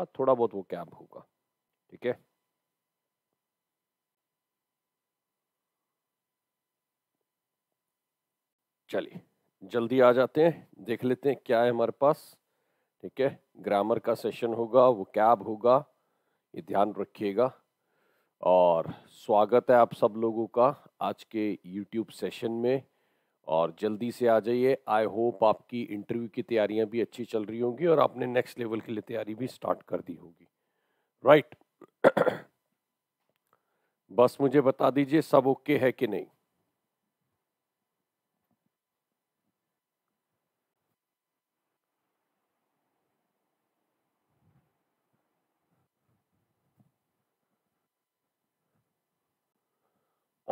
हाँ, थोड़ा बहुत वो कैब होगा ठीक है चलिए जल्दी आ जाते हैं देख लेते हैं क्या है हमारे पास ठीक है ग्रामर का सेशन होगा वो कैब होगा ये ध्यान रखिएगा और स्वागत है आप सब लोगों का आज के यूट्यूब सेशन में और जल्दी से आ जाइए आई होप आपकी इंटरव्यू की तैयारियां भी अच्छी चल रही होंगी और आपने नेक्स्ट लेवल के लिए तैयारी भी स्टार्ट कर दी होगी राइट right. बस मुझे बता दीजिए सब ओके okay है कि नहीं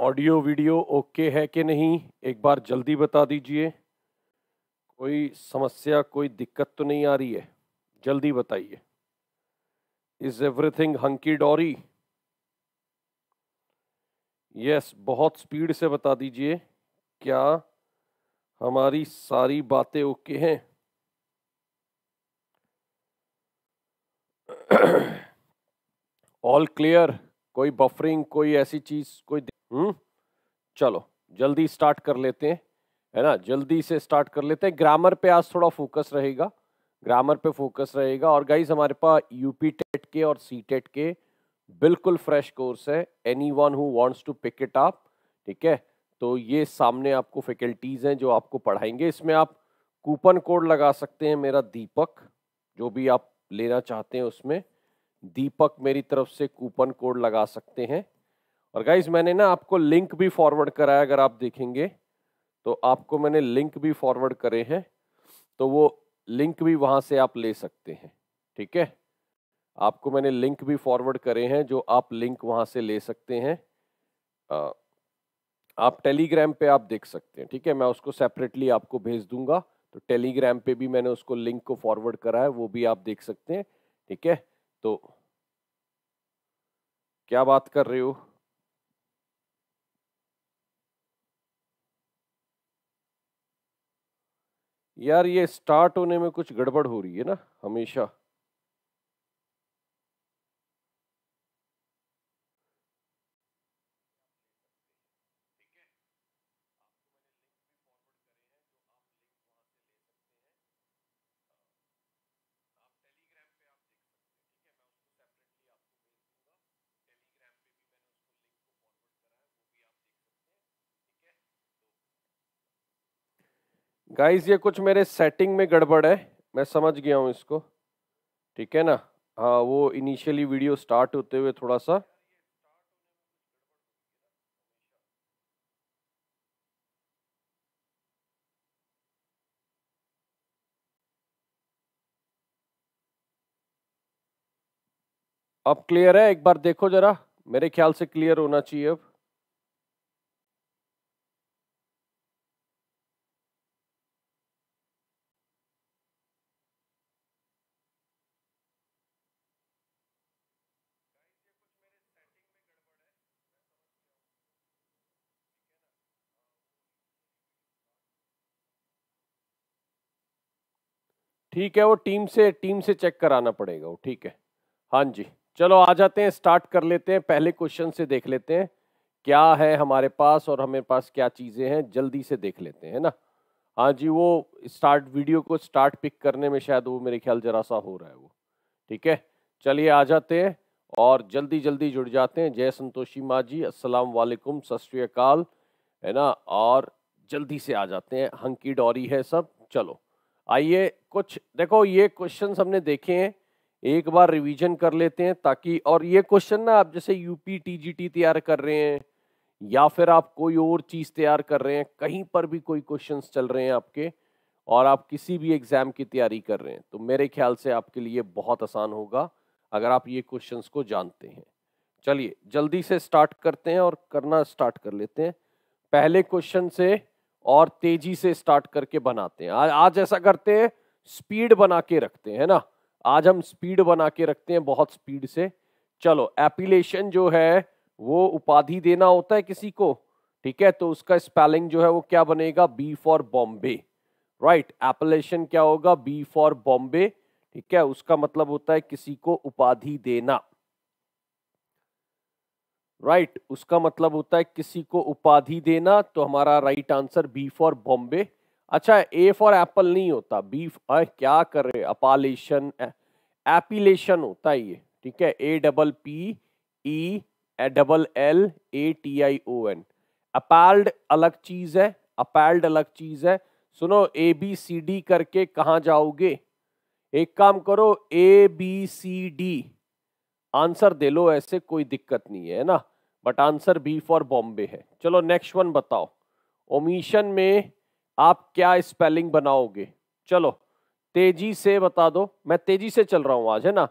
ऑडियो वीडियो ओके है कि नहीं एक बार जल्दी बता दीजिए कोई समस्या कोई दिक्कत तो नहीं आ रही है जल्दी बताइए is everything hunky dory yes बहुत स्पीड से बता दीजिए क्या हमारी सारी बातें ओके हैं ऑल क्लियर कोई बफरिंग कोई ऐसी चीज कोई हुँ? हम्म? चलो जल्दी स्टार्ट कर लेते हैं है ना जल्दी से स्टार्ट कर लेते हैं ग्रामर पे आज थोड़ा फोकस रहेगा ग्रामर पे फोकस रहेगा और गाइज हमारे पास यूपी टेट के और सी टेट के बिल्कुल फ्रेश कोर्स है any one who wants to pick it up ठीक है तो ये सामने आपको फैकल्टीज़ हैं जो आपको पढ़ाएंगे इसमें आप कूपन कोड लगा सकते हैं मेरा दीपक जो भी आप लेना चाहते हैं उसमें दीपक मेरी तरफ से कूपन कोड लगा सकते हैं और गाइज मैंने ना आपको लिंक भी फॉरवर्ड करा है अगर आप देखेंगे तो आपको मैंने लिंक भी फॉरवर्ड करे हैं तो वो लिंक भी वहाँ से आप ले सकते हैं ठीक है आपको मैंने लिंक भी फॉरवर्ड करे हैं जो आप लिंक वहाँ से ले सकते हैं आ, आप टेलीग्राम पे आप देख सकते हैं ठीक है मैं उसको सेपरेटली आपको भेज दूंगा तो टेलीग्राम पे भी मैंने उसको लिंक को फॉरवर्ड करा है वो भी आप देख सकते हैं ठीक है तो क्या बात कर रहे हो यार ये स्टार्ट होने में कुछ गड़बड़ हो रही है ना हमेशा गाइस ये कुछ मेरे सेटिंग में गड़बड़ है मैं समझ गया हूँ इसको ठीक है ना हाँ वो इनिशियली वीडियो स्टार्ट होते हुए थोड़ा सा अब क्लियर है एक बार देखो जरा मेरे ख्याल से क्लियर होना चाहिए अब ठीक है वो टीम से टीम से चेक कराना पड़ेगा वो ठीक है हाँ जी चलो आ जाते हैं स्टार्ट कर लेते हैं पहले क्वेश्चन से देख लेते हैं क्या है हमारे पास और हमारे पास क्या चीज़ें हैं जल्दी से देख लेते हैं ना हाँ जी वो स्टार्ट वीडियो को स्टार्ट पिक करने में शायद वो मेरे ख्याल जरा सा हो रहा है वो ठीक है चलिए आ जाते हैं और जल्दी जल्दी जुड़ जाते हैं जय संतोषी माँ जी असलम वालेकुम सत है ना और जल्दी से आ जाते हैं हंकी डॉरी है सब चलो आइए कुछ देखो ये क्वेश्चन हमने देखे हैं एक बार रिवीजन कर लेते हैं ताकि और ये क्वेश्चन ना आप जैसे यूपी टीजीटी तैयार कर रहे हैं या फिर आप कोई और चीज़ तैयार कर रहे हैं कहीं पर भी कोई क्वेश्चन चल रहे हैं आपके और आप किसी भी एग्ज़ाम की तैयारी कर रहे हैं तो मेरे ख्याल से आपके लिए बहुत आसान होगा अगर आप ये क्वेश्चन को जानते हैं चलिए जल्दी से स्टार्ट करते हैं और करना स्टार्ट कर लेते हैं पहले क्वेश्चन से और तेजी से स्टार्ट करके बनाते हैं आज आज ऐसा करते हैं स्पीड बना के रखते हैं ना आज हम स्पीड बना के रखते हैं बहुत स्पीड से चलो एपिलेशन जो है वो उपाधि देना होता है किसी को ठीक है तो उसका स्पेलिंग जो है वो क्या बनेगा B for Bombay right appellation क्या होगा बी फॉर बॉम्बे ठीक है उसका मतलब होता है किसी को उपाधि देना राइट right, उसका मतलब होता है किसी को उपाधि देना तो हमारा right answer B for Bombay अच्छा ए फॉर एप्पल नहीं होता बी क्या कर रहे अपालेशन एपिलेशन होता है ये ठीक है A double P E A double L A T I O N appalled अलग चीज है अपैल्ड अलग चीज है सुनो ए बी सी डी करके कहाँ जाओगे एक काम करो A B C D answer दे लो ऐसे कोई दिक्कत नहीं है ना but answer B for Bombay है चलो नेक्स्ट वन बताओ ओमिशन में आप क्या स्पेलिंग बनाओगे चलो तेजी से बता दो मैं तेजी से चल रहा हूँ आज है ना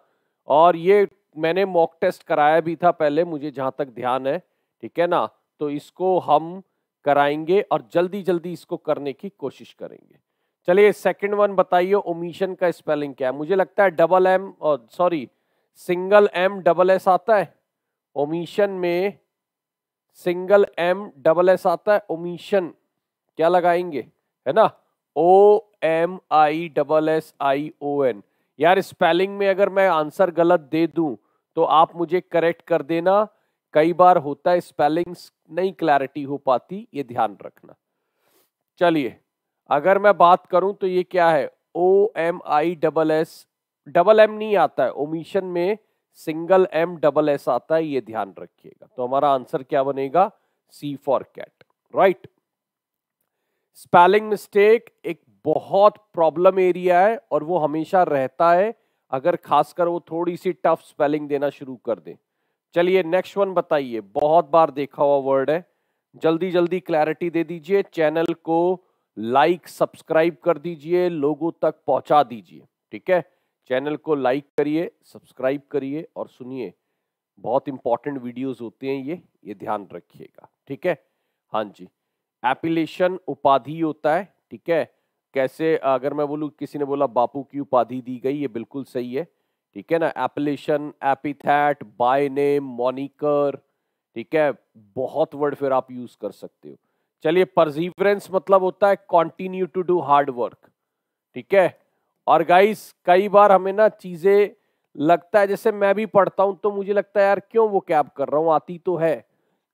और ये मैंने मॉक टेस्ट कराया भी था पहले मुझे जहाँ तक ध्यान है ठीक है ना तो इसको हम कराएंगे और जल्दी जल्दी इसको करने की कोशिश करेंगे चलिए सेकंड वन बताइए ओमिशन का स्पेलिंग क्या है मुझे लगता है double M sorry single M double S आता है ओमिशन में सिंगल एम डबल एस आता है ओमिशन क्या लगाएंगे है ना O M I double S I O N यार स्पेलिंग में अगर मैं आंसर गलत दे दूं तो आप मुझे करेक्ट कर देना कई बार होता है स्पेलिंग्स नहीं क्लैरिटी हो पाती ये ध्यान रखना चलिए अगर मैं बात करूं तो ये क्या है O M I double S double M नहीं आता है ओमिशन में सिंगल एम डबल एस आता है ये ध्यान रखिएगा तो हमारा आंसर क्या बनेगा C for cat right spelling mistake एक बहुत प्रॉब्लम एरिया है और वो हमेशा रहता है अगर खासकर वो थोड़ी सी टफ स्पेलिंग देना शुरू कर दे चलिए नेक्स्ट वन बताइए बहुत बार देखा हुआ वर्ड है जल्दी जल्दी क्लैरिटी दे दीजिए चैनल को लाइक सब्सक्राइब कर दीजिए लोगों तक पहुंचा दीजिए ठीक है चैनल को लाइक करिए सब्सक्राइब करिए और सुनिए बहुत इंपॉर्टेंट वीडियोस होते हैं ये ये ध्यान रखिएगा ठीक है हाँ जी एपिलेशन उपाधि होता है ठीक है कैसे अगर मैं बोलूँ किसी ने बोला बापू की उपाधि दी गई ये बिल्कुल सही है ठीक है ना appellation epithet by name moniker ठीक है बहुत वर्ड फिर आप यूज कर सकते हो चलिए परजीवरेंस मतलब होता है continue to do hard work ठीक है और गाइस कई बार हमें ना चीज़ें लगता है जैसे मैं भी पढ़ता हूँ तो मुझे लगता है यार क्यों वो कैब कर रहा हूँ आती तो है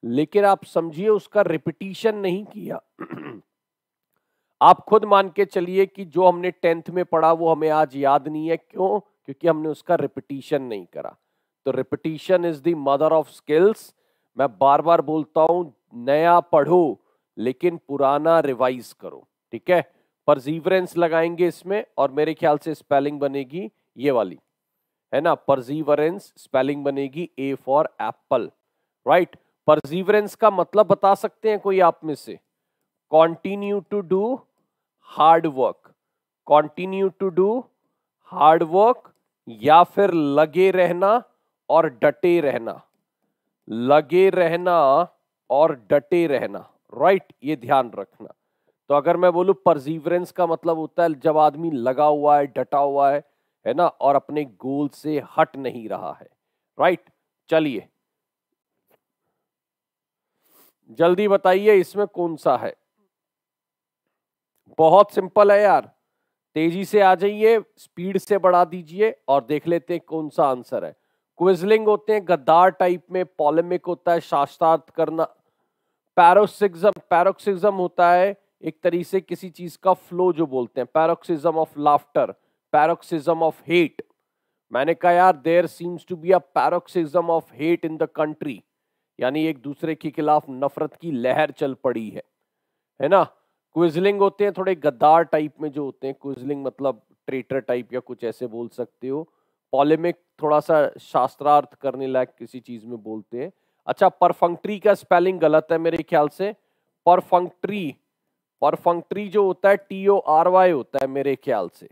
लेकिन आप समझिए उसका रिपीटिशन नहीं किया आप खुद मान के चलिए कि जो हमने टेंथ में पढ़ा वो हमें आज याद नहीं है क्यों क्योंकि हमने उसका रिपीटिशन नहीं करा तो repetition is the mother of skills मैं बार बार बोलता हूं नया पढ़ो लेकिन पुराना रिवाइज करो ठीक है परजीवरेंस लगाएंगे इसमें और मेरे ख्याल से स्पेलिंग बनेगी ये वाली है ना परजीवरेंस स्पेलिंग बनेगी A for apple right perseverance का मतलब बता सकते हैं कोई आप में से continue to do hard work continue to do hard work या फिर लगे रहना और डटे रहना लगे रहना और डटे रहना राइट right? ये ध्यान रखना तो अगर मैं बोलू परजीवरेंस का मतलब होता है जब आदमी लगा हुआ है डटा हुआ है है ना और अपने गोल से हट नहीं रहा है राइट चलिए जल्दी बताइए इसमें कौन सा है बहुत सिंपल है यार तेजी से आ जाइए स्पीड से बढ़ा दीजिए और देख लेते हैं कौन सा आंसर है क्विजलिंग होते हैं गद्दार टाइप में पॉलेमिक होता है शास्त्रार्थ करना पैरोसिज्म पैरोक्सिज्म होता है एक तरीके से किसी चीज का फ्लो जो बोलते हैं paroxysm of laughter paroxysm of hate मैंने कहा यार there seems to be a paroxysm of hate in the country यानी एक दूसरे के खिलाफ नफरत की लहर चल पड़ी है है ना क्विजलिंग होते हैं थोड़े गद्दार टाइप में जो होते हैं क्विजलिंग मतलब ट्रेटर टाइप या कुछ ऐसे बोल सकते हो पॉलेमिक थोड़ा सा शास्त्रार्थ करने लायक किसी चीज में बोलते हैं अच्छा परफंक्ट्री का स्पेलिंग गलत है मेरे ख्याल से परफंक्ट्री परफंक्ट्री जो होता है टी ओ आर वाई होता है मेरे ख्याल से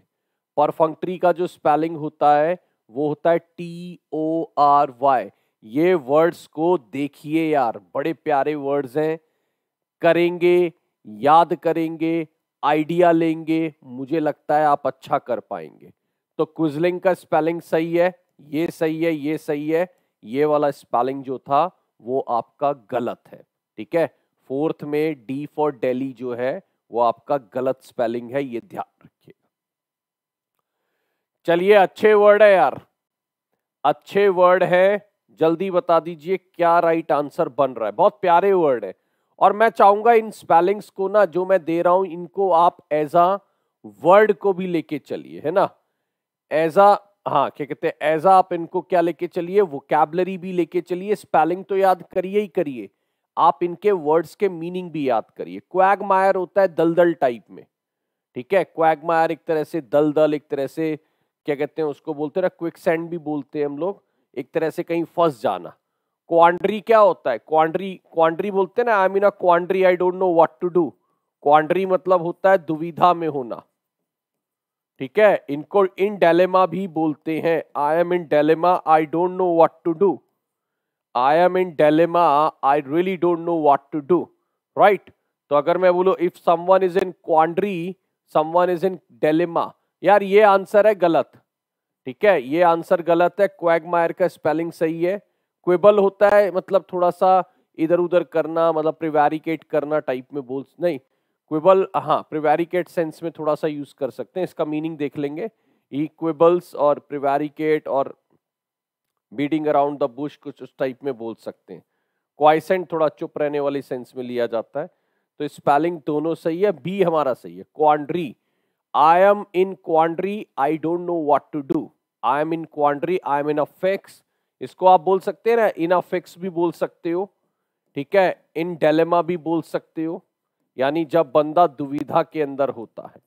परफंक्ट्री का जो स्पेलिंग होता है वो होता है टी ओ आर वाई ये वर्ड्स को देखिए यार बड़े प्यारे वर्ड्स हैं करेंगे याद करेंगे आइडिया लेंगे मुझे लगता है आप अच्छा कर पाएंगे तो क्विजलिंग का स्पेलिंग सही है ये सही है ये सही है ये वाला स्पेलिंग जो था वो आपका गलत है ठीक है फोर्थ में डी फॉर डेली जो है वो आपका गलत स्पेलिंग है ये ध्यान रखिएगा चलिए अच्छे वर्ड है यार अच्छे वर्ड है जल्दी बता दीजिए क्या राइट आंसर बन रहा है बहुत प्यारे वर्ड है और मैं चाहूंगा इन स्पेलिंग्स को ना जो मैं दे रहा हूं इनको आप एज अ वर्ड को भी लेके चलिए है ना एज अ हाँ क्या कहते हैं एज आप इनको क्या लेके चलिए वो भी लेके चलिए स्पेलिंग तो याद करिए ही करिए आप इनके वर्ड्स के मीनिंग भी याद करिए क्वैग मायर होता है दलदल टाइप में ठीक है क्वैग मायर एक तरह से दलदल एक तरह से क्या कहते हैं उसको बोलते हैं ना क्विक सेंड भी बोलते हैं हम लोग एक तरह से कहीं फंस जाना क्वांड्री क्या होता है क्वांड्री क्वांड्री बोलते हैं ना I mean a quandary I don't know what to do quandary मतलब होता है दुविधा में होना ठीक है इनको इन डेलेमा भी बोलते हैं I am in dilemma I don't know what to do I am in dilemma I really don't know what to do right तो अगर मैं बोलू if someone is in quandary someone is in dilemma यार ये answer है गलत ठीक है ये आंसर गलत है मायर का स्पेलिंग सही है क्विबल होता है मतलब थोड़ा सा इधर उधर करना मतलब प्रिवेरिकेट करना टाइप में बोल नहीं क्विबल हाँ प्रिवेरिकेट सेंस में थोड़ा सा यूज कर सकते हैं इसका मीनिंग देख लेंगे इक्विबल्स और प्रिवेरिकेट और बीडिंग अराउंड द बुश कुछ उस टाइप में बोल सकते हैं क्वाइसेंट थोड़ा चुप रहने वाले सेंस में लिया जाता है तो स्पेलिंग दोनों सही है बी हमारा सही है quandary I am in quandary I don't know what to do I am in quandary I am in a fix इसको आप बोल सकते हैं ना इन अफेक्स भी बोल सकते हो ठीक है इन डेलेमा भी बोल सकते हो यानी जब बंदा दुविधा के अंदर होता है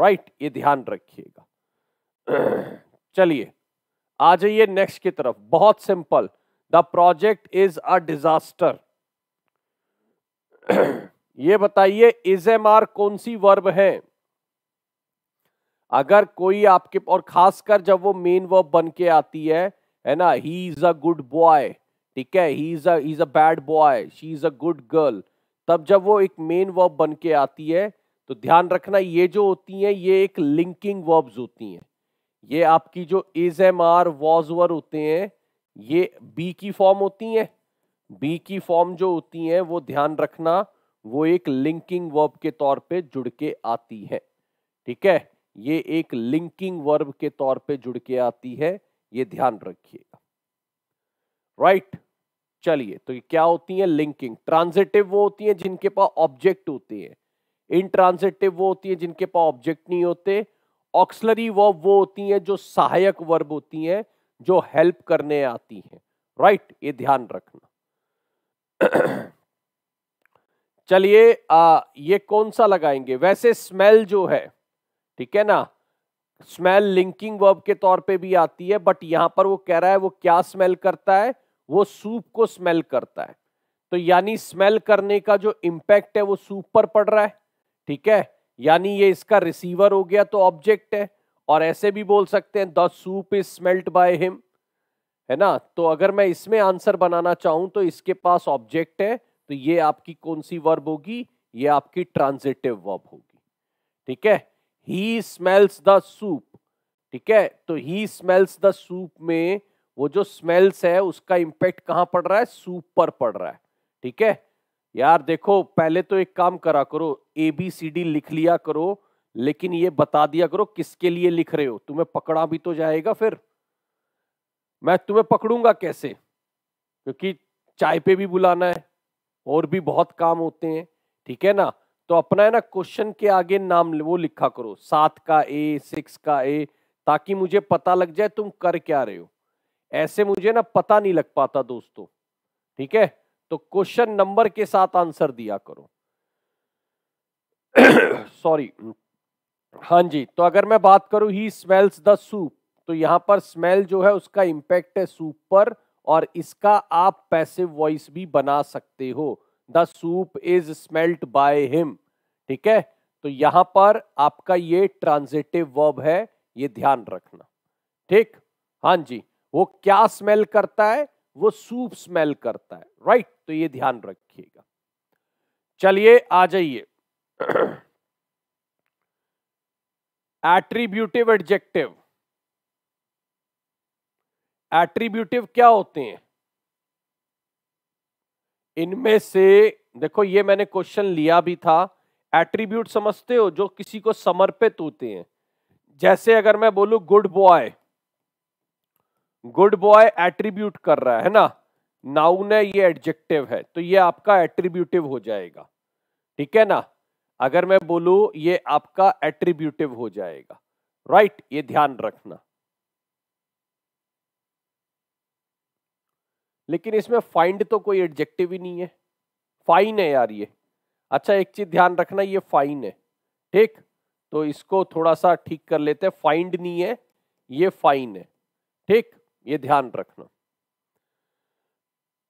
राइट ये ध्यान रखिएगा चलिए आ जाइए नेक्स्ट की तरफ बहुत simple the project is a disaster ये बताइए इज एम आर कौन सी वर्ब है अगर कोई आपके और खासकर जब वो मेन वर्ब बन के आती है है ना he is a good boy ठीक है he is is a bad boy she is a good girl तब जब वो एक मेन वर्ब बन के आती है तो ध्यान रखना ये जो होती हैं ये एक लिंकिंग वर्ब्स होती हैं ये आपकी जो एम आर वॉजर होते हैं ये बी की फॉर्म होती हैं बी की फॉर्म जो होती हैं वो ध्यान रखना वो एक लिंकिंग वर्ब के तौर पे जुड़ के आती है ठीक है ये एक लिंकिंग वर्ब के तौर पे जुड़ के आती है ये ध्यान रखिएगा राइट चलिए तो ये क्या होती है लिंकिंग ट्रांजिटिव वो होती है जिनके पास ऑब्जेक्ट होते हैं ट्रांजिटिव वो होती है जिनके पास ऑब्जेक्ट नहीं होते ऑक्सलरी वर्ब वो होती हैं जो सहायक वर्ब होती हैं जो हेल्प करने आती हैं राइट ये ध्यान रखना चलिए ये कौन सा लगाएंगे वैसे स्मेल जो है ठीक है ना स्मेल लिंकिंग वर्ब के तौर पे भी आती है बट यहां पर वो कह रहा है वो क्या स्मेल करता है वो सूप को स्मेल करता है तो यानी स्मेल करने का जो इम्पैक्ट है वो सूप पर पड़ रहा है ठीक है यानी ये इसका रिसीवर हो गया तो ऑब्जेक्ट है और ऐसे भी बोल सकते हैं the soup is smelt by him है ना तो अगर मैं इसमें आंसर बनाना चाहूं तो इसके पास ऑब्जेक्ट है तो ये आपकी कौन सी वर्ब होगी ये आपकी ट्रांजिटिव वर्ब होगी ठीक है ही स्मेल्स द सूप ठीक है तो ही स्मेल्स द सूप में वो जो स्मेल्स है उसका इंपैक्ट कहां पड़ रहा है सूप पर पड़ रहा है ठीक है यार देखो पहले तो एक काम करा करो ए बी सी डी लिख लिया करो लेकिन ये बता दिया करो किसके लिए लिख रहे हो तुम्हें पकड़ा भी तो जाएगा फिर मैं तुम्हें पकड़ूंगा कैसे क्योंकि चाय पे भी बुलाना है और भी बहुत काम होते हैं ठीक है ना तो अपना है ना क्वेश्चन के आगे नाम वो लिखा करो सात का ए सिक्स का ए ताकि मुझे पता लग जाए तुम कर क्या रहे हो ऐसे मुझे ना पता नहीं लग पाता दोस्तों ठीक है तो क्वेश्चन नंबर के साथ आंसर दिया करो सॉरी हाँ जी तो अगर मैं बात करूं ही स्मेल्स द सूप तो यहां पर स्मेल जो है उसका इंपैक्ट है सूप पर और इसका आप पैसिव वॉइस भी बना सकते हो the soup is smelt by him ठीक है तो यहां पर आपका ये ट्रांजिटिव वर्ब है ये ध्यान रखना ठीक हाँ जी वो क्या स्मेल करता है वो सूप स्मेल करता है राइट तो ये ध्यान रखिएगा चलिए आ जाइए एट्रीब्यूटिव एडजेक्टिव एट्रीब्यूटिव क्या होते हैं इनमें से देखो ये मैंने क्वेश्चन लिया भी था एट्रीब्यूट समझते हो जो किसी को समर्पित होते हैं जैसे अगर मैं बोलू good boy good boy attribute कर रहा है ना नाउन है ये एडजेक्टिव है तो ये आपका एट्रीब्यूटिव हो जाएगा ठीक है ना अगर मैं बोलू ये आपका एट्रीब्यूटिव हो जाएगा राइट ये ध्यान रखना लेकिन इसमें फाइंड तो कोई एडजेक्टिव ही नहीं है फाइन है यार ये अच्छा एक चीज ध्यान रखना ये फाइन है ठीक तो इसको थोड़ा सा ठीक कर लेते हैं फाइंड नहीं है ये फाइन है ठीक ये ध्यान रखना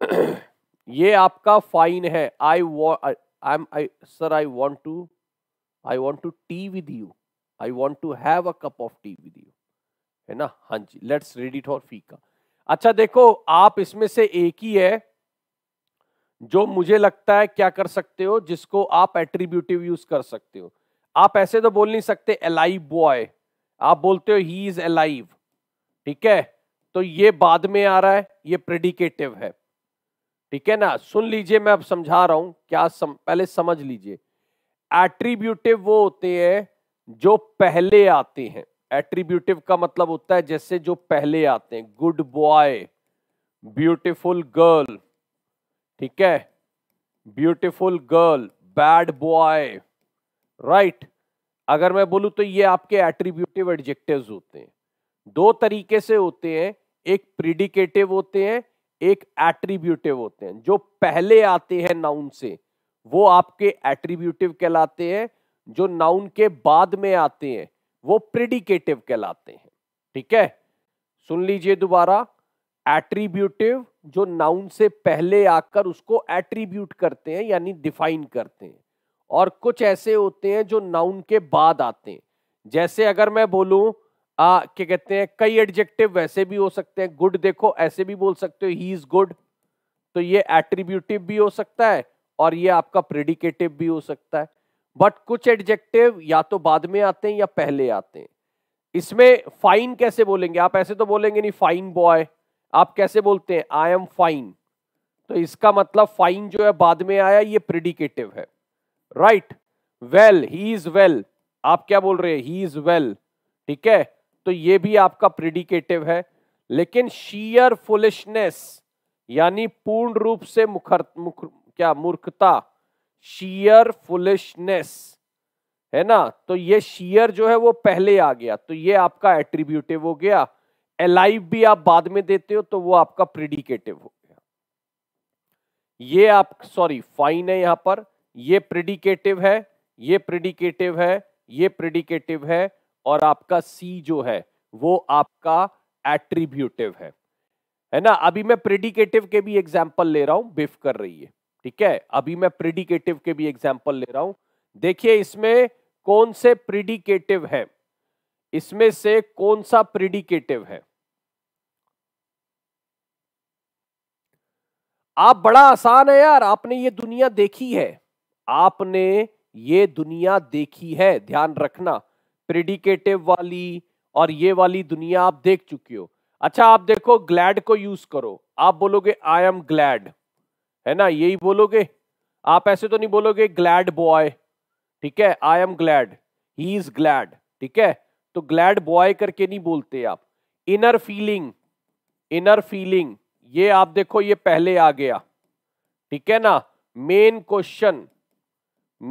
ये आपका फाइन है I I am I sir I want to I want to tea with you I want to have a cup of tea with you है ना हाँ जी लेट्स रीड इट और फीका अच्छा देखो आप इसमें से एक ही है जो मुझे लगता है क्या कर सकते हो जिसको आप एट्रीब्यूटिव यूज कर सकते हो आप ऐसे तो बोल नहीं सकते अलाइव बॉय आप बोलते हो ही इज अलाइव ठीक है तो ये बाद में आ रहा है ये प्रेडिकेटिव है ठीक है ना सुन लीजिए मैं अब समझा रहा हूं क्या सम, पहले समझ लीजिए एट्रीब्यूटिव वो होते हैं जो पहले आते हैं एट्रीब्यूटिव का मतलब होता है जैसे जो पहले आते हैं गुड बॉय ब्यूटिफुल गर्ल ठीक है beautiful girl bad boy right अगर मैं बोलूं तो ये आपके एट्रीब्यूटिव एडजेक्टिव होते हैं दो तरीके से होते हैं एक प्रिडिकेटिव होते हैं एक एट्रीब्यूटिव होते हैं जो पहले आते हैं नाउन से वो आपके एट्रीब्यूटिव कहलाते हैं जो नाउन के बाद में आते हैं वो प्रिडिकेटिव कहलाते हैं ठीक है सुन लीजिए दोबारा एट्रीब्यूटिव जो नाउन से पहले आकर उसको एट्रीब्यूट करते हैं यानी डिफाइन करते हैं और कुछ ऐसे होते हैं जो नाउन के बाद आते हैं जैसे अगर मैं बोलूं आ, क्या कहते हैं कई एडजेक्टिव वैसे भी हो सकते हैं गुड देखो ऐसे भी बोल सकते हो ही इज गुड तो ये एट्रीब्यूटिव भी हो सकता है और ये आपका प्रेडिकेटिव भी हो सकता है बट कुछ एडजेक्टिव या तो बाद में आते हैं या पहले आते हैं इसमें फाइन कैसे बोलेंगे आप ऐसे तो बोलेंगे नहीं फाइन बॉय आप कैसे बोलते हैं आई एम फाइन तो इसका मतलब फाइन जो है बाद में आया ये प्रेडिकेटिव है right well he is well आप क्या बोल रहे हैं ही इज वेल ठीक है तो ये भी आपका प्रिडिकेटिव है लेकिन शीयर फुलिशनेस यानी पूर्ण रूप से मुखर मुख क्या मूर्खता शीयर फुलिशनेस है ना तो ये शीयर जो है वो पहले आ गया तो ये आपका एट्रीब्यूटिव हो गया एलाइव भी आप बाद में देते हो तो वो आपका प्रिडिकेटिव हो गया ये आप सॉरी फाइन है यहां पर ये प्रिडिकेटिव है ये प्रिडिकेटिव है ये प्रिडिकेटिव है और आपका सी जो है वो आपका एट्रीब्यूटिव है है ना अभी मैं प्रिडिकेटिव के भी एग्जाम्पल ले रहा हूं बिफ कर रही है ठीक है अभी मैं प्रिडिकेटिव के भी एग्जाम्पल ले रहा हूं देखिए इसमें कौन से प्रिडिकेटिव है इसमें से कौन सा प्रिडिकेटिव है आप बड़ा आसान है यार आपने ये दुनिया देखी है आपने ये दुनिया देखी है ध्यान रखना प्रिडिकेटिव वाली और ये वाली दुनिया आप देख चुके हो अच्छा आप देखो ग्लैड को यूज करो आप बोलोगे आई एम ग्लैड है ना यही बोलोगे आप ऐसे तो नहीं बोलोगे ग्लैड बॉय ठीक है I am glad he is glad ठीक है तो ग्लैड बॉय करके नहीं बोलते आप इनर फीलिंग इनर फीलिंग ये आप देखो ये पहले आ गया ठीक है ना मेन क्वेश्चन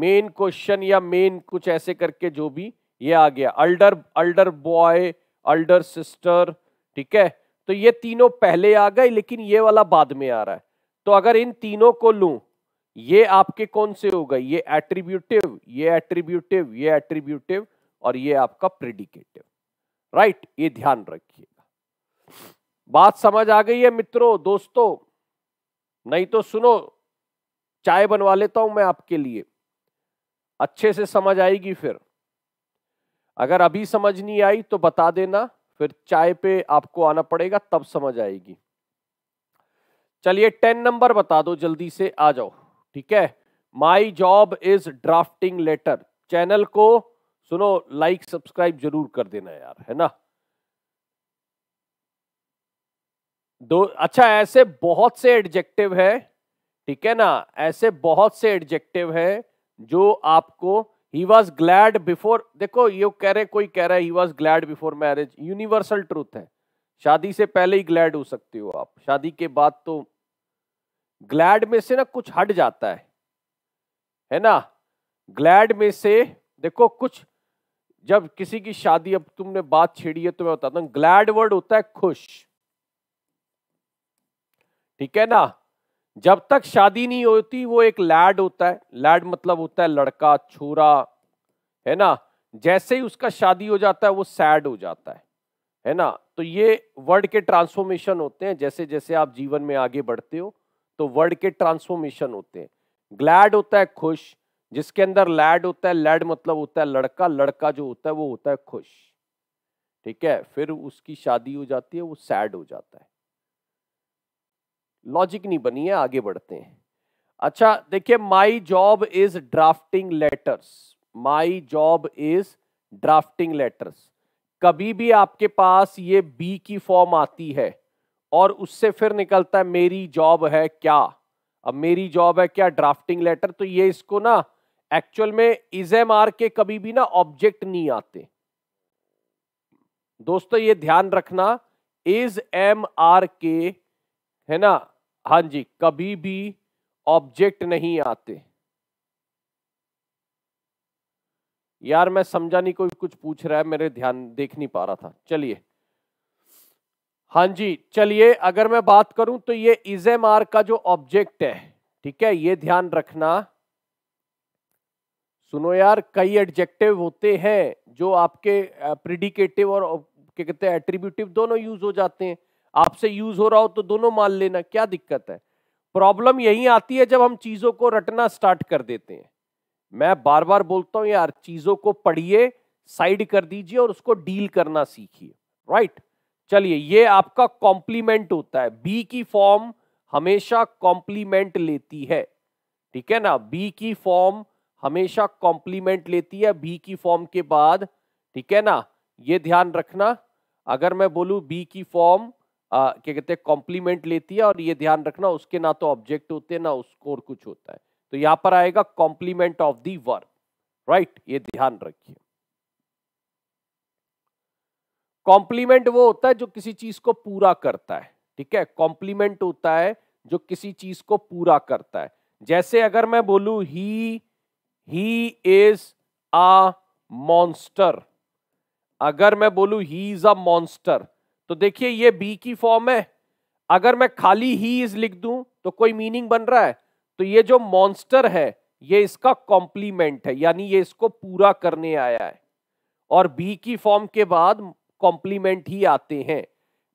मेन क्वेश्चन या मेन कुछ ऐसे करके जो भी ये आ गया elder elder boy elder sister ठीक है तो ये तीनों पहले आ गए लेकिन ये वाला बाद में आ रहा है तो अगर इन तीनों को लू ये आपके कौन से हो गए ये एट्रीब्यूटिव ये एट्रीब्यूटिव ये एट्रीब्यूटिव और ये आपका प्रिडिकेटिव राइट ये ध्यान रखिएगा बात समझ आ गई है मित्रों दोस्तों नहीं तो सुनो चाय बनवा लेता हूं मैं आपके लिए अच्छे से समझ आएगी फिर अगर अभी समझ नहीं आई तो बता देना फिर चाय पे आपको आना पड़ेगा तब समझ आएगी चलिए टेन नंबर बता दो जल्दी से आ जाओ ठीक है my job is drafting letter channel को सुनो लाइक सब्सक्राइब जरूर कर देना यार है ना दो अच्छा ऐसे बहुत से एडजेक्टिव है ठीक है ना ऐसे बहुत से एडजेक्टिव है जो आपको ही वॉज ग्लैड बिफोर देखो ये कह रहे कोई कह रहा है he was glad before marriage universal truth है शादी से पहले ही ग्लैड हो सकते हो आप शादी के बाद तो ग्लैड में से ना कुछ हट जाता है है ना ग्लैड में से देखो कुछ जब किसी की शादी अब तुमने बात छेड़ी है तो मैं बताता हूं ग्लैड वर्ड होता है खुश ठीक है ना जब तक शादी नहीं होती वो एक लैड होता है लैड मतलब होता है लड़का छोरा है ना जैसे ही उसका शादी हो जाता है वो सैड हो जाता है है ना तो ये वर्ड के ट्रांसफॉर्मेशन होते हैं जैसे जैसे आप जीवन में आगे बढ़ते हो तो वर्ड के ट्रांसफॉर्मेशन होते हैं ग्लैड होता है खुश जिसके अंदर लैड होता है लैड मतलब होता है लड़का लड़का जो होता है वो होता है खुश ठीक है फिर उसकी शादी हो जाती है वो सैड हो जाता है लॉजिक नहीं बनी है आगे बढ़ते हैं अच्छा देखिए my job is drafting letters my job is drafting letters कभी भी आपके पास ये बी की फॉर्म आती है और उससे फिर निकलता है मेरी जॉब है क्या अब मेरी जॉब है क्या ड्राफ्टिंग लेटर तो ये इसको ना एक्चुअल में इज एम आर के कभी भी ना ऑब्जेक्ट नहीं आते दोस्तों ये ध्यान रखना इज एम आर के है ना हाँ जी कभी भी ऑब्जेक्ट नहीं आते यार मैं समझा नहीं कोई कुछ पूछ रहा है मेरे ध्यान देख नहीं पा रहा था चलिए हाँ जी चलिए अगर मैं बात करूं तो ये आर का जो ऑब्जेक्ट है ठीक है ये ध्यान रखना सुनो यार कई एडजेक्टिव होते हैं जो आपके प्रिडिकेटिव और क्या कहते हैं एट्रीब्यूटिव दोनों यूज हो जाते हैं आपसे यूज हो रहा हो तो दोनों मान लेना क्या दिक्कत है प्रॉब्लम यही आती है जब हम चीजों को रटना स्टार्ट कर देते हैं मैं बार बार बोलता हूं यार चीजों को पढ़िए साइड कर दीजिए और उसको डील करना सीखिए राइट चलिए ये आपका कॉम्प्लीमेंट होता है बी की फॉर्म हमेशा कॉम्प्लीमेंट लेती है ठीक है ना बी की फॉर्म हमेशा कॉम्प्लीमेंट लेती है बी की फॉर्म के बाद ठीक है ना ये ध्यान रखना अगर मैं बोलूं बी की फॉर्म क्या कहते हैं कॉम्प्लीमेंट लेती है और ये ध्यान रखना उसके ना तो ऑब्जेक्ट होते हैं ना उसको और कुछ होता है तो यहां पर आएगा complement of the verb right ये ध्यान रखिए कॉम्प्लीमेंट वो होता है जो किसी चीज को पूरा करता है ठीक है कॉम्प्लीमेंट होता है जो किसी चीज को पूरा करता है जैसे अगर मैं बोलू ही ही इज अ मॉन्स्टर अगर मैं बोलू ही इज अ मॉन्स्टर तो देखिए ये बी की फॉर्म है अगर मैं खाली ही इज लिख दूं तो कोई मीनिंग बन रहा है तो ये जो मॉन्स्टर है ये इसका कॉम्प्लीमेंट है यानी ये इसको पूरा करने आया है और बी की फॉर्म के बाद कॉम्प्लीमेंट ही आते हैं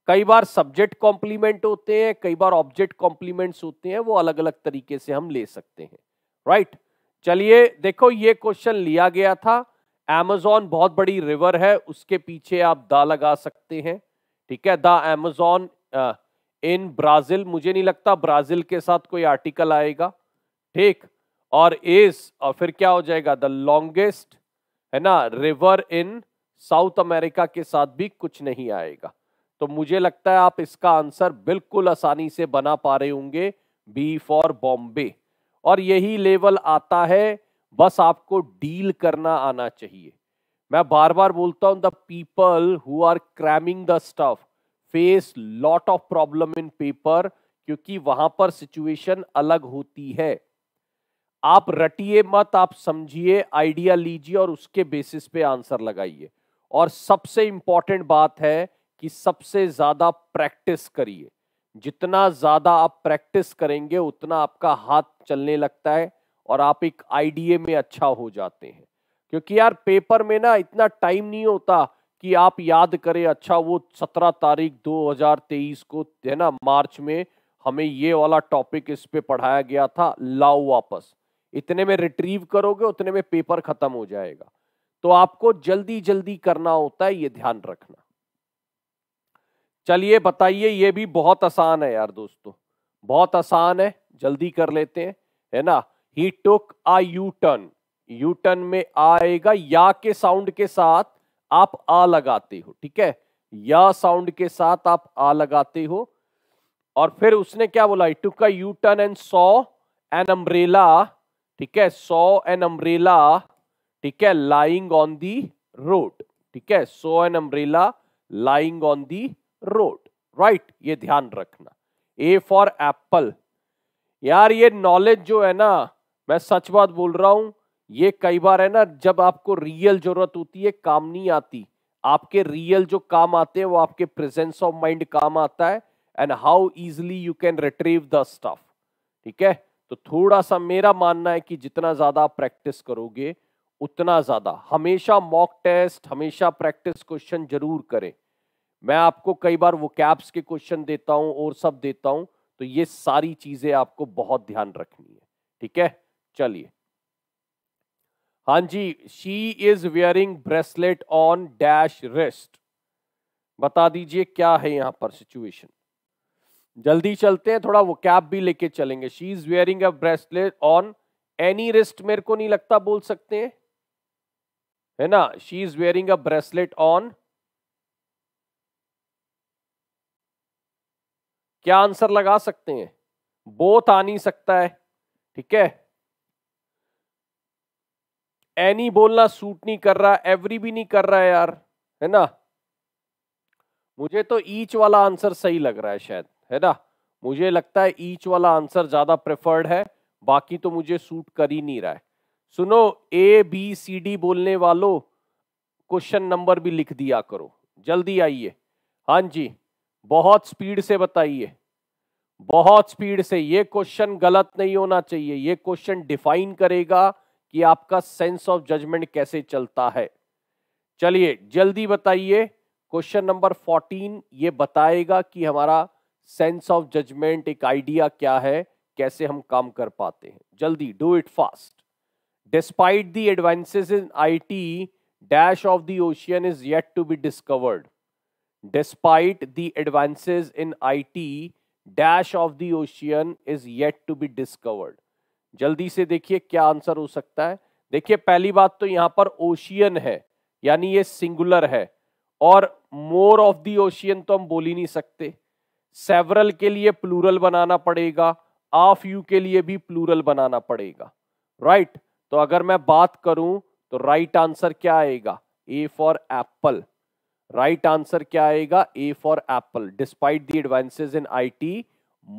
कई बार सब्जेक्ट कॉम्प्लीमेंट होते हैं कई बार ऑब्जेक्ट कॉम्प्लीमेंट्स होते हैं वो अलग अलग तरीके से हम ले सकते हैं राइट चलिए देखो ये क्वेश्चन लिया गया था एमेजॉन बहुत बड़ी रिवर है उसके पीछे आप दा लगा सकते हैं ठीक है द एमेजॉन इन ब्राज़ील मुझे नहीं लगता ब्राज़ील के साथ कोई आर्टिकल आएगा ठीक और इस और फिर क्या हो जाएगा द लॉन्गेस्ट है ना रिवर इन साउथ अमेरिका के साथ भी कुछ नहीं आएगा तो मुझे लगता है आप इसका आंसर बिल्कुल आसानी से बना पा रहे होंगे बी फॉर बॉम्बे और यही लेवल आता है बस आपको डील करना आना चाहिए मैं बार बार बोलता हूं the people who are cramming the stuff face lot of problem in paper क्योंकि वहां पर सिचुएशन अलग होती है आप रटिए मत आप समझिए आइडिया लीजिए और उसके बेसिस पे आंसर लगाइए और सबसे इंपॉर्टेंट बात है कि सबसे ज्यादा प्रैक्टिस करिए जितना ज्यादा आप प्रैक्टिस करेंगे उतना आपका हाथ चलने लगता है और आप एक आइडिया में अच्छा हो जाते हैं क्योंकि यार पेपर में ना इतना टाइम नहीं होता कि आप याद करें अच्छा वो सत्रह तारीख दो हजार तेईस को है ना मार्च में हमें ये वाला टॉपिक इस पे पढ़ाया गया था लाओ वापस इतने में रिट्रीव करोगे उतने में पेपर खत्म हो जाएगा तो आपको जल्दी जल्दी करना होता है ये ध्यान रखना चलिए बताइए ये भी बहुत आसान है यार दोस्तों बहुत आसान है जल्दी कर लेते हैं है ना he took a U turn U turn में आएगा या के साउंड के साथ आप आ लगाते हो ठीक है या साउंड के साथ आप आ लगाते हो और फिर उसने क्या बोला it took U turn and so an umbrella ठीक है सो एन अम्ब्रेला ठीक है लाइंग ऑन दी रोड ठीक है so an umbrella lying on the road right ये ध्यान रखना ए फॉर एप्पल यार ये नॉलेज जो है ना मैं सच बात बोल रहा हूं ये कई बार है ना जब आपको रियल जरूरत होती है काम नहीं आती आपके रियल जो काम आते हैं वो आपके प्रेजेंस ऑफ माइंड काम आता है and how easily you can retrieve the stuff ठीक है तो थोड़ा सा मेरा मानना है कि जितना ज्यादा आप प्रैक्टिस करोगे उतना ज्यादा हमेशा मॉक टेस्ट हमेशा प्रैक्टिस क्वेश्चन जरूर करें मैं आपको कई बार वो कैप्स के क्वेश्चन देता हूं और सब देता हूं तो ये सारी चीजें आपको बहुत ध्यान रखनी है ठीक है चलिए हाँ जी she is wearing bracelet on dash wrist बता दीजिए क्या है यहां पर सिचुएशन जल्दी चलते हैं थोड़ा वो कैप भी लेके चलेंगे she is wearing a bracelet on any wrist मेरे को नहीं लगता बोल सकते हैं है ना she is wearing a bracelet on क्या आंसर लगा सकते हैं बोथ आ नहीं सकता है ठीक है एनी बोलना सूट नहीं कर रहा एवरी भी नहीं कर रहा है यार है ना मुझे तो ईच वाला आंसर सही लग रहा है शायद है ना मुझे लगता है ईच वाला आंसर ज्यादा प्रेफर्ड है बाकी तो मुझे सूट कर ही नहीं रहा है सुनो ए बी सी डी बोलने वालों क्वेश्चन नंबर भी लिख दिया करो जल्दी आइए हाँ जी बहुत स्पीड से बताइए बहुत स्पीड से ये क्वेश्चन गलत नहीं होना चाहिए ये क्वेश्चन डिफाइन करेगा कि आपका सेंस ऑफ जजमेंट कैसे चलता है चलिए जल्दी बताइए क्वेश्चन नंबर फोर्टीन ये बताएगा कि हमारा सेंस ऑफ जजमेंट एक आइडिया क्या है कैसे हम काम कर पाते हैं जल्दी do it fast despite the advances in IT dash of the ocean is yet to be discovered despite the advances in IT dash of the ocean is yet to be discovered जल्दी से देखिए क्या answer हो सकता है देखिए पहली बात तो यहाँ पर ओशियन है यानी ये सिंगुलर है और मोर ऑफ दी ओशियन तो हम बोल ही नहीं सकते सेवरल के लिए प्लूरल बनाना पड़ेगा ऑफ यू के लिए भी प्लूरल बनाना पड़ेगा राइट right? तो अगर मैं बात करूं तो राइट right आंसर क्या आएगा A for apple right answer क्या आएगा A for apple despite the advances in IT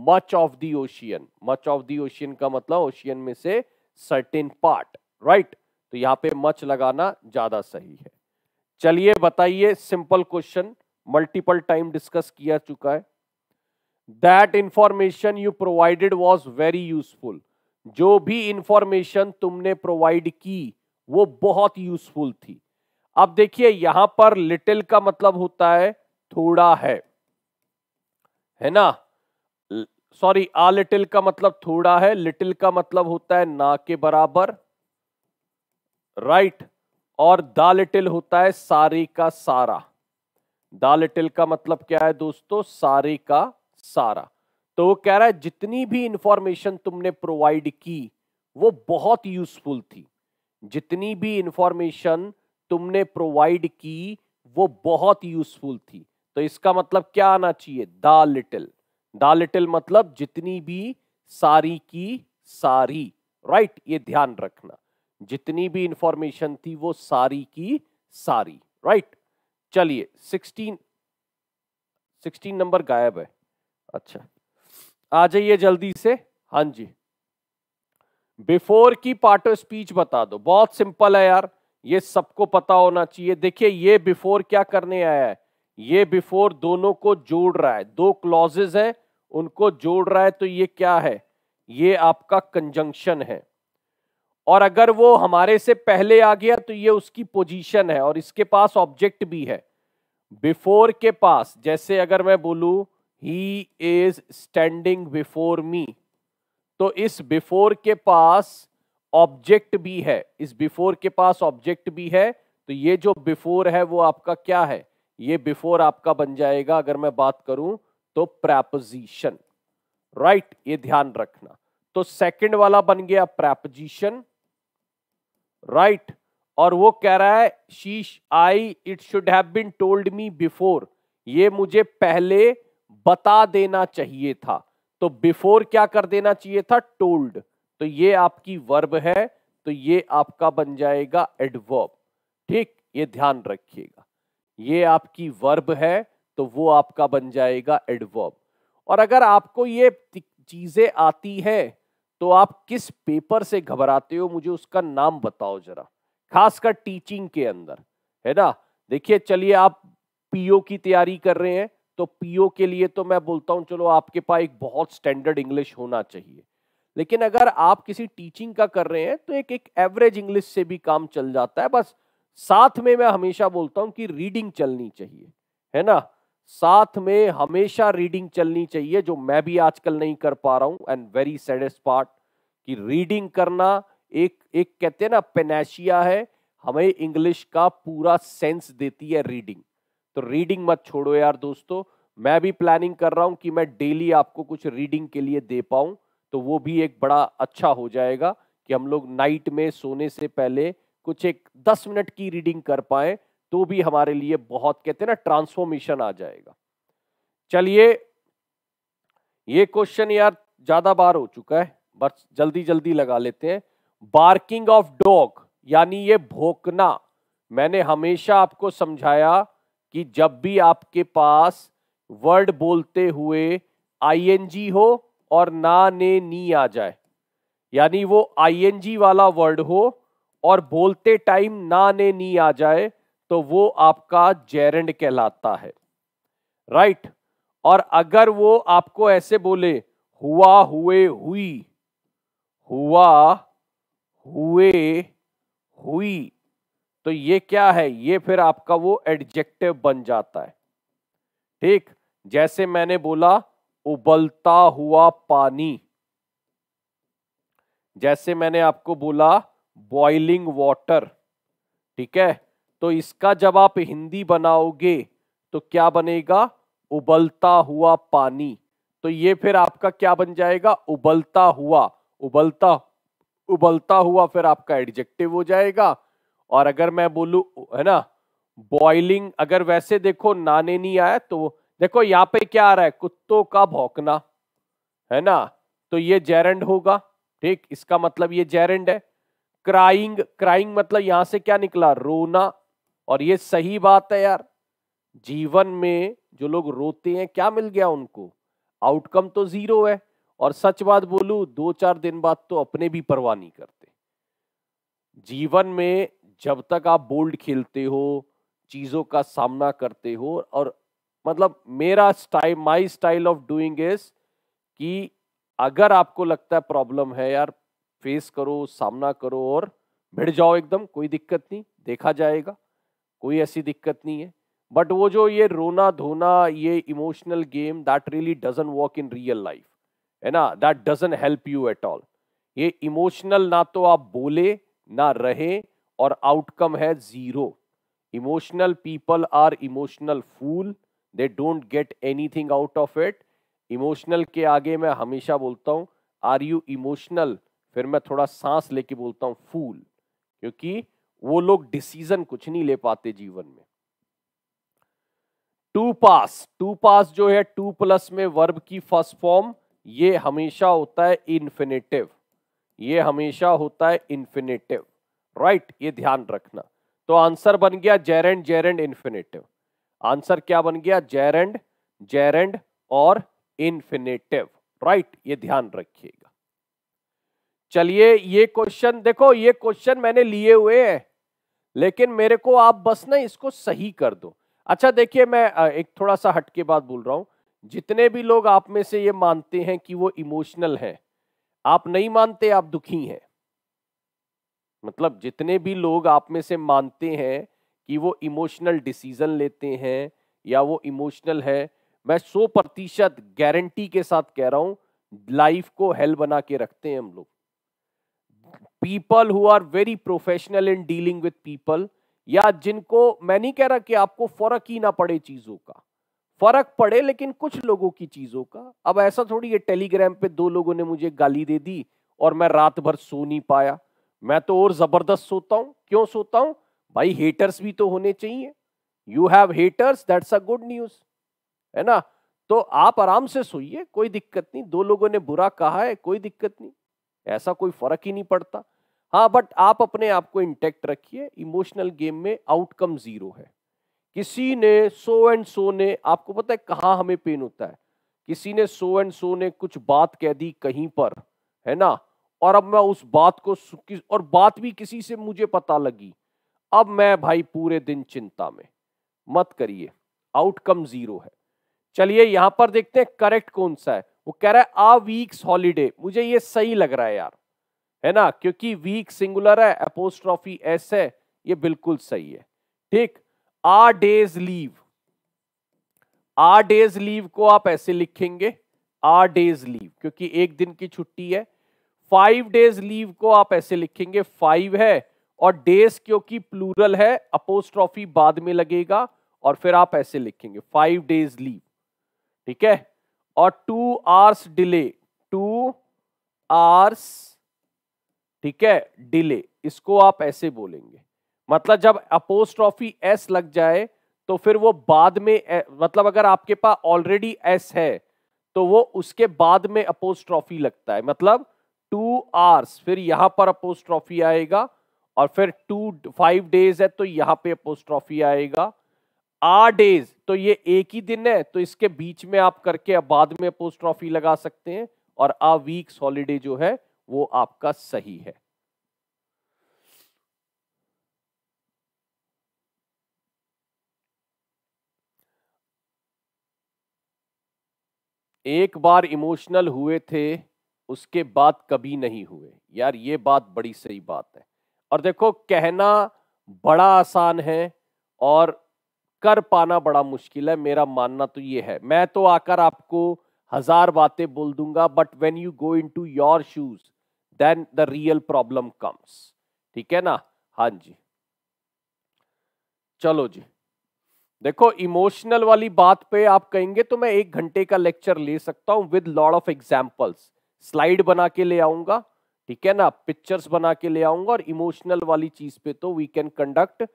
much of the ocean much of the ocean का मतलब ओशियन में से सर्टेन पार्ट राइट तो यहां पे मच लगाना ज्यादा सही है चलिए बताइए simple question multiple time discuss किया चुका है that information you provided was very useful जो भी इंफॉर्मेशन तुमने प्रोवाइड की वो बहुत यूजफुल थी अब देखिए यहां पर लिटिल का मतलब होता है थोड़ा है है ना सॉरी आ लिटिल का मतलब थोड़ा है लिटिल का मतलब होता है ना के बराबर राइट right. और द लिटिल होता है सारी का सारा द लिटिल का मतलब क्या है दोस्तों सारी का सारा तो वो कह रहा है जितनी भी इंफॉर्मेशन तुमने प्रोवाइड की वो बहुत यूजफुल थी जितनी भी इंफॉर्मेशन तुमने प्रोवाइड की वो बहुत यूजफुल थी तो इसका मतलब क्या आना चाहिए द लिटिल डा लिटिल मतलब जितनी भी सारी की सारी राइट right? ये ध्यान रखना जितनी भी इंफॉर्मेशन थी वो सारी की सारी राइट right? चलिए सिक्सटीन सिक्सटीन नंबर गायब है अच्छा आ जाइए जल्दी से हाँ जी बिफोर की पार्ट ऑफ स्पीच बता दो बहुत सिंपल है यार ये सबको पता होना चाहिए देखिए ये बिफोर क्या करने आया है ये बिफोर दोनों को जोड़ रहा है दो क्लॉजेज है उनको जोड़ रहा है तो ये क्या है ये आपका कंजंक्शन है और अगर वो हमारे से पहले आ गया तो ये उसकी पोजीशन है और इसके पास ऑब्जेक्ट भी है बिफोर के पास जैसे अगर मैं बोलू he is standing before me तो इस बिफोर के पास ऑब्जेक्ट भी है इस बिफोर के पास ऑब्जेक्ट भी है तो ये जो बिफोर है वो आपका क्या है ये बिफोर आपका बन जाएगा अगर मैं बात करूं तो प्रेपोजिशन राइट right, ये ध्यान रखना तो सेकंड वाला बन गया प्रेपोजिशन राइट right, और वो कह रहा है शीश I it should have been told me before ये मुझे पहले बता देना चाहिए था तो बिफोर क्या कर देना चाहिए था टोल्ड तो ये आपकी वर्ब है तो ये आपका बन जाएगा एडवर्ब ठीक ये ध्यान रखिएगा ये आपकी वर्ब है तो वो आपका बन जाएगा एडवर्ब और अगर आपको ये चीजें आती है तो आप किस पेपर से घबराते हो मुझे उसका नाम बताओ जरा खासकर टीचिंग के अंदर है ना देखिए चलिए आप पीओ की तैयारी कर रहे हैं तो पीओ के लिए तो मैं बोलता हूं चलो आपके पास एक बहुत स्टैंडर्ड इंग्लिश होना चाहिए लेकिन अगर आप किसी टीचिंग का कर रहे हैं तो एक एक एवरेज इंग्लिश से भी काम चल जाता है बस साथ में मैं हमेशा बोलता हूं कि रीडिंग चलनी चाहिए है ना साथ में हमेशा रीडिंग चलनी चाहिए जो मैं भी आजकल नहीं कर पा रहा हूं एंड वेरी सैडेस्ट पार्ट कि रीडिंग करना एक एक कहते हैं ना पेनेशिया है हमें इंग्लिश का पूरा सेंस देती है रीडिंग तो रीडिंग मत छोड़ो यार दोस्तों मैं भी प्लानिंग कर रहा हूं कि मैं डेली आपको कुछ रीडिंग के लिए दे पाऊं तो वो भी एक बड़ा अच्छा हो जाएगा कि हम लोग नाइट में सोने से पहले कुछ एक दस मिनट की रीडिंग कर पाए तो भी हमारे लिए बहुत कहते हैं ना ट्रांसफॉर्मेशन आ जाएगा चलिए ये क्वेश्चन यार ज्यादा बार हो चुका है बस जल्दी जल्दी लगा लेते हैं बार्किंग ऑफ डॉग यानी ये भोकना मैंने हमेशा आपको समझाया कि जब भी आपके पास वर्ड बोलते हुए आईएनजी हो और ना ने नी आ जाए यानी वो आईएनजी वाला वर्ड हो और बोलते टाइम ना ने नी आ जाए तो वो आपका जेरेंड कहलाता है राइट और अगर वो आपको ऐसे बोले हुआ हुए हुई हुआ हुए हुई तो ये क्या है ये फिर आपका वो एडजेक्टिव बन जाता है ठीक जैसे मैंने बोला उबलता हुआ पानी जैसे मैंने आपको बोला बॉइलिंग वाटर ठीक है तो इसका जब आप हिंदी बनाओगे तो क्या बनेगा उबलता हुआ पानी तो ये फिर आपका क्या बन जाएगा उबलता हुआ उबलता उबलता हुआ फिर आपका एडजेक्टिव हो जाएगा और अगर मैं बोलू है ना बॉइलिंग अगर वैसे देखो नाने नहीं आया तो देखो यहाँ पे क्या आ रहा है कुत्तों का भौंकना है ना तो ये जेरेंड होगा ठीक इसका मतलब ये जेरेंड है क्राइंग क्राइंग मतलब यहां से क्या निकला रोना और ये सही बात है यार जीवन में जो लोग रोते हैं क्या मिल गया उनको आउटकम तो जीरो है और सच बात बोलू दो चार दिन बाद तो अपने भी परवाह नहीं करते जीवन में जब तक आप बोल्ड खेलते हो चीजों का सामना करते हो और मतलब मेरा style my style of doing is कि अगर आपको लगता है प्रॉब्लम है यार फेस करो सामना करो और भिड़ जाओ एकदम कोई दिक्कत नहीं देखा जाएगा कोई ऐसी दिक्कत नहीं है बट वो जो ये रोना धोना ये emotional game that really doesn't work in real life है ना that doesn't help you at all ये इमोशनल ना तो आप बोले ना रहे और आउटकम है zero emotional people are emotional fool they don't get anything out of it emotional के आगे मैं हमेशा बोलता हूँ आर यू इमोशनल फिर मैं थोड़ा सांस लेके बोलता हूँ फूल क्योंकि वो लोग डिसीजन कुछ नहीं ले पाते जीवन में टू पास टू पास जो है टू प्लस में वर्ब की फर्स्ट फॉर्म ये हमेशा होता है इन्फिनेटिव ये हमेशा होता है इन्फिनेटिव राइट right? ये ध्यान रखना तो आंसर बन गया जेरेंड जेरेंड इन्फिनेटिव आंसर क्या बन गया जेरेंड जेरेंड और इन्फिनेटिव राइट right? ये ध्यान रखिएगा चलिए ये क्वेश्चन देखो ये क्वेश्चन मैंने लिए हुए हैं लेकिन मेरे को आप बस ना इसको सही कर दो अच्छा देखिए मैं एक थोड़ा सा हटके बात बोल रहा हूँ जितने भी लोग आप में से ये मानते हैं कि वो इमोशनल हैं आप नहीं मानते आप दुखी हैं मतलब जितने भी लोग आप में से मानते हैं कि वो इमोशनल डिसीजन लेते हैं या वो इमोशनल है मैं सौ प्रतिशत गारंटी के साथ कह रहा हूं लाइफ को हेल बना के रखते हैं हम लोग people who are very professional in dealing with people या जिनको मैं नहीं कह रहा कि आपको फर्क ही ना पड़े चीजों का फर्क पड़े लेकिन कुछ लोगों की चीजों का अब ऐसा थोड़ी ये टेलीग्राम पे दो लोगों ने मुझे गाली दे दी और मैं रात भर सो नहीं पाया मैं तो और जबरदस्त सोता हूं क्यों सोता हूं भाई हेटर्स भी तो होने चाहिए you have haters that's a good news है ना तो आप आराम से सोइए कोई दिक्कत नहीं दो लोगों ने बुरा कहा है कोई दिक्कत नहीं ऐसा कोई फर्क ही नहीं पड़ता हाँ बट आप अपने आप को इंटेक्ट रखिए इमोशनल गेम में आउटकम जीरो है किसी ने सो एंड सो ने आपको पता है कहाँ हमें पेन होता है किसी ने सो एंड सो ने कुछ बात कह दी कहीं पर है ना और अब मैं उस बात को और बात भी किसी से मुझे पता लगी अब मैं भाई पूरे दिन चिंता में मत करिए आउटकम जीरो है चलिए यहां पर देखते हैं करेक्ट कौन सा है वो कह रहा है आ वीक्स हॉलीडे मुझे ये सही लग रहा है यार है ना क्योंकि वीक सिंगुलर है अपोस्ट्रॉफी एस है ये बिल्कुल सही है ठीक a day's leave a day's leave को आप ऐसे लिखेंगे आ डेज लीव क्योंकि एक दिन की छुट्टी है फाइव डेज लीव को आप ऐसे लिखेंगे फाइव है और डेज क्योंकि प्लूरल है अपोस्ट्रॉफी बाद में लगेगा और फिर आप ऐसे लिखेंगे फाइव डेज लीव ठीक है और two hours delay two hours ठीक है डिले इसको आप ऐसे बोलेंगे मतलब जब अपोस्ट्रॉफी एस लग जाए तो फिर वो बाद में मतलब अगर आपके पास ऑलरेडी एस है तो वो उसके बाद में अपोस्ट्रॉफी लगता है मतलब टू आवर्स फिर यहां पर अपोस्ट्रॉफी आएगा और फिर टू फाइव डेज है तो यहां पे अपोस्ट्रॉफी आएगा आर डेज तो ये एक ही दिन है तो इसके बीच में आप करके बाद में पोस्ट्रॉफी लगा सकते हैं और आ वीक्स हॉलीडे जो है वो आपका सही है एक बार इमोशनल हुए थे उसके बाद कभी नहीं हुए यार ये बात बड़ी सही बात है और देखो कहना बड़ा आसान है और कर पाना बड़ा मुश्किल है मेरा मानना तो ये है मैं तो आकर आपको हजार बातें बोल दूंगा but when you go into your shoes then the real problem comes ठीक है ना हाँ जी चलो जी देखो इमोशनल वाली बात पे आप कहेंगे तो मैं एक घंटे का लेक्चर ले सकता हूं with load of examples slide बना के ले आऊंगा ठीक है ना पिक्चर्स बना के ले आऊंगा और इमोशनल वाली चीज पे तो we can conduct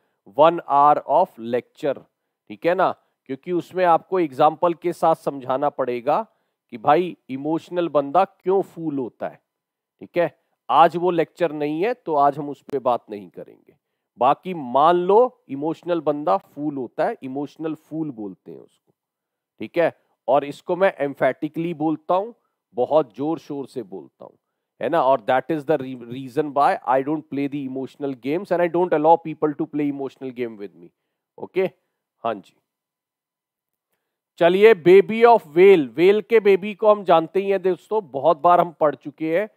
one hour of lecture ठीक है ना क्योंकि उसमें आपको एग्जाम्पल के साथ समझाना पड़ेगा कि भाई इमोशनल बंदा क्यों फूल होता है ठीक है आज वो लेक्चर नहीं है तो आज हम उस पर बात नहीं करेंगे बाकी मान लो इमोशनल बंदा फूल होता है इमोशनल फूल बोलते हैं उसको ठीक है और इसको मैं एम्फेटिकली बोलता हूँ बहुत जोर शोर से बोलता हूँ है ना और that is the reason by I don't play the emotional games and I don't allow people to play emotional game with me okay हाँ जी चलिए बेबी ऑफ वेल वेल के बेबी को हम जानते ही हैं दोस्तों बहुत बार हम पढ़ चुके हैं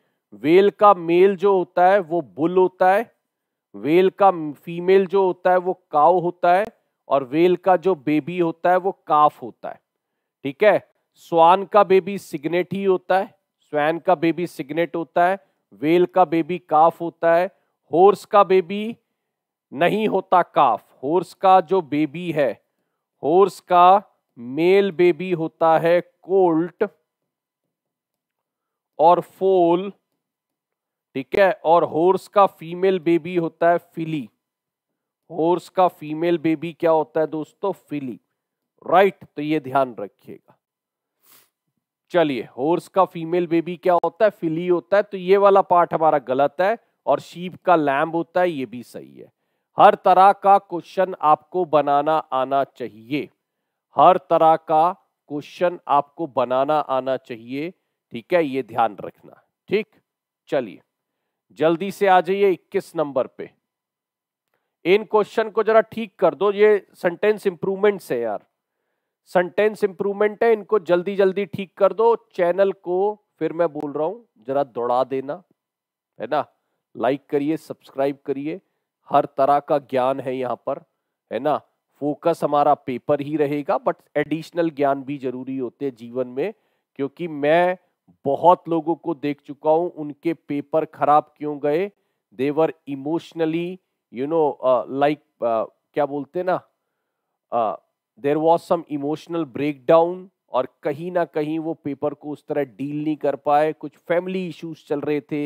वेल का मेल जो होता है वो बुल होता है वेल का फीमेल जो होता है वो काव होता है और वेल का जो बेबी होता है वो काफ होता है ठीक है स्वान का बेबी सिग्नेट ही होता है स्वैन का बेबी सिग्नेट होता है वेल का बेबी काफ होता है होर्स का बेबी नहीं होता काफ होर्स का जो बेबी है होर्स का मेल बेबी होता है कोल्ट और फोल ठीक है और होर्स का फीमेल बेबी होता है फिली होर्स का फीमेल बेबी क्या होता है दोस्तों फिली राइट तो ये ध्यान रखिएगा चलिए होर्स का फीमेल बेबी क्या होता है फिली होता है तो ये वाला पार्ट हमारा गलत है और शीप का लैम्ब होता है ये भी सही है हर तरह का क्वेश्चन आपको बनाना आना चाहिए हर तरह का क्वेश्चन आपको बनाना आना चाहिए ठीक है ये ध्यान रखना ठीक चलिए जल्दी से आ जाइए 21 नंबर पे इन क्वेश्चन को जरा ठीक कर दो ये सेंटेंस इंप्रूवमेंट्स है यार सेंटेंस इंप्रूवमेंट है इनको जल्दी जल्दी ठीक कर दो चैनल को फिर मैं बोल रहा हूं जरा दौड़ा देना है ना लाइक करिए सब्सक्राइब करिए हर तरह का ज्ञान है यहाँ पर है ना फोकस हमारा पेपर ही रहेगा बट एडिशनल ज्ञान भी जरूरी होते हैं जीवन में क्योंकि मैं बहुत लोगों को देख चुका हूँ उनके पेपर खराब क्यों गए देवर इमोशनली यू नो लाइक क्या बोलते हैं ना there was some emotional breakdown और कहीं ना कहीं वो पेपर को उस तरह डील नहीं कर पाए कुछ फैमिली इश्यूज चल रहे थे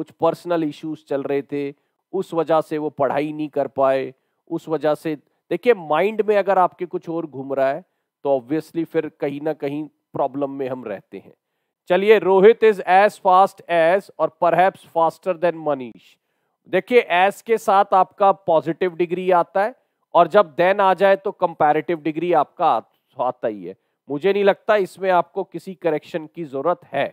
कुछ पर्सनल इश्यूज चल रहे थे उस वजह से वो पढ़ाई नहीं कर पाए उस वजह से देखिए माइंड में अगर आपके कुछ और घूम रहा है तो ऑब्वियसली फिर कहीं ना कहीं प्रॉब्लम में हम रहते हैं चलिए Rohit is as fast as और परहैप्स फास्टर देन मनीष देखिए एज के साथ आपका पॉजिटिव डिग्री आता है और जब देन आ जाए तो कंपैरेटिव डिग्री आपका आता ही है मुझे नहीं लगता इसमें आपको किसी करेक्शन की जरूरत है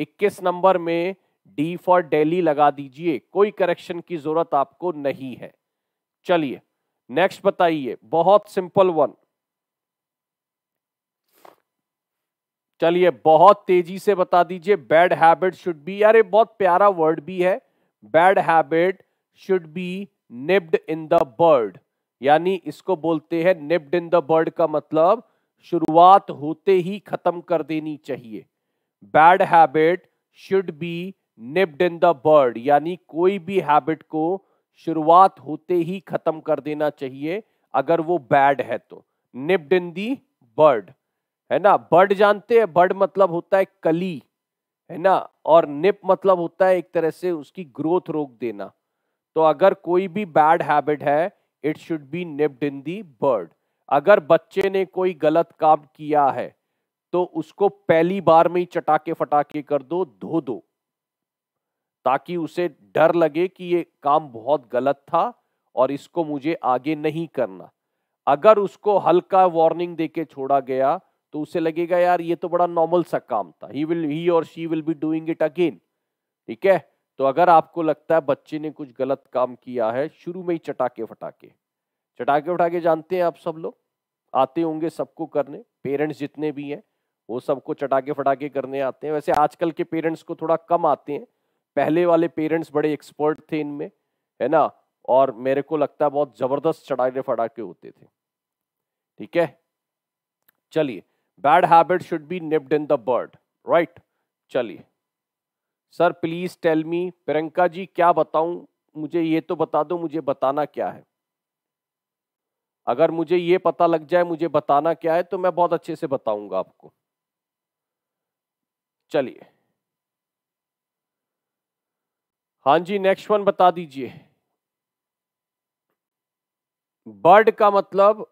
21 नंबर में डी फॉर डेली लगा दीजिए कोई करेक्शन की जरूरत आपको नहीं है चलिए नेक्स्ट बताइए बहुत सिंपल वन चलिए बहुत तेजी से बता दीजिए बैड हैबिट शुड बी यार ये बहुत प्यारा वर्ड भी है bad habit should be nipped in the bud यानी इसको बोलते हैं निब्ड इन द बर्ड का मतलब शुरुआत होते ही खत्म कर देनी चाहिए bad habit should be nipped in the bud यानी कोई भी हैबिट को शुरुआत होते ही खत्म कर देना चाहिए अगर वो बैड है तो निप्ड इन दी बर्ड है ना बर्ड जानते हैं बर्ड मतलब होता है कली है ना और निप मतलब होता है एक तरह से उसकी ग्रोथ रोक देना तो अगर कोई भी बैड हैबिट है it should be nipped in the bud अगर बच्चे ने कोई गलत काम किया है तो उसको पहली बार में ही चटाके फटाके कर दो धो दो ताकि उसे डर लगे कि ये काम बहुत गलत था और इसको मुझे आगे नहीं करना अगर उसको हल्का वार्निंग देके छोड़ा गया तो उसे लगेगा यार ये तो बड़ा नॉर्मल सा काम था ही विल ही और she will be doing it again ठीक है तो अगर आपको लगता है बच्चे ने कुछ गलत काम किया है शुरू में ही चटाके फटाके चटाके फटाके जानते हैं आप सब लोग आते होंगे सबको करने पेरेंट्स जितने भी हैं वो सबको चटाके फटाके करने आते हैं वैसे आजकल के पेरेंट्स को थोड़ा कम आते हैं पहले वाले पेरेंट्स बड़े एक्सपर्ट थे इनमें है ना और मेरे को लगता है बहुत ज़बरदस्त चढ़ाके फटाके होते थे ठीक है चलिए bad habit should be nipped in the bud right चलिए sir please tell me Priyanka ji क्या बताऊं मुझे ये तो बता दो मुझे बताना क्या है अगर मुझे ये पता लग जाए मुझे बताना क्या है तो मैं बहुत अच्छे से बताऊंगा आपको चलिए हाँ जी नेक्स्ट वन बता दीजिए बर्ड का मतलब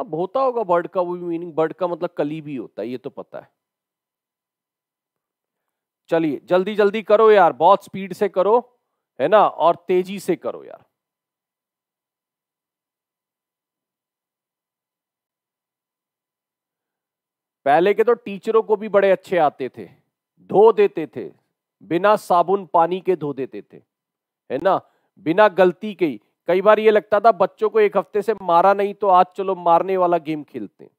अब होता होगा बर्ड का वो भी मीनिंग बर्ड का मतलब कली भी होता है ये तो पता है चलिए जल्दी जल्दी करो यार बहुत स्पीड से करो है ना और तेजी से करो यार पहले के तो टीचरों को भी बड़े अच्छे आते थे धो देते थे बिना साबुन पानी के धो देते थे है ना बिना गलती के ही कई बार ये लगता था बच्चों को एक हफ्ते से मारा नहीं तो आज चलो मारने वाला गेम खेलते हैं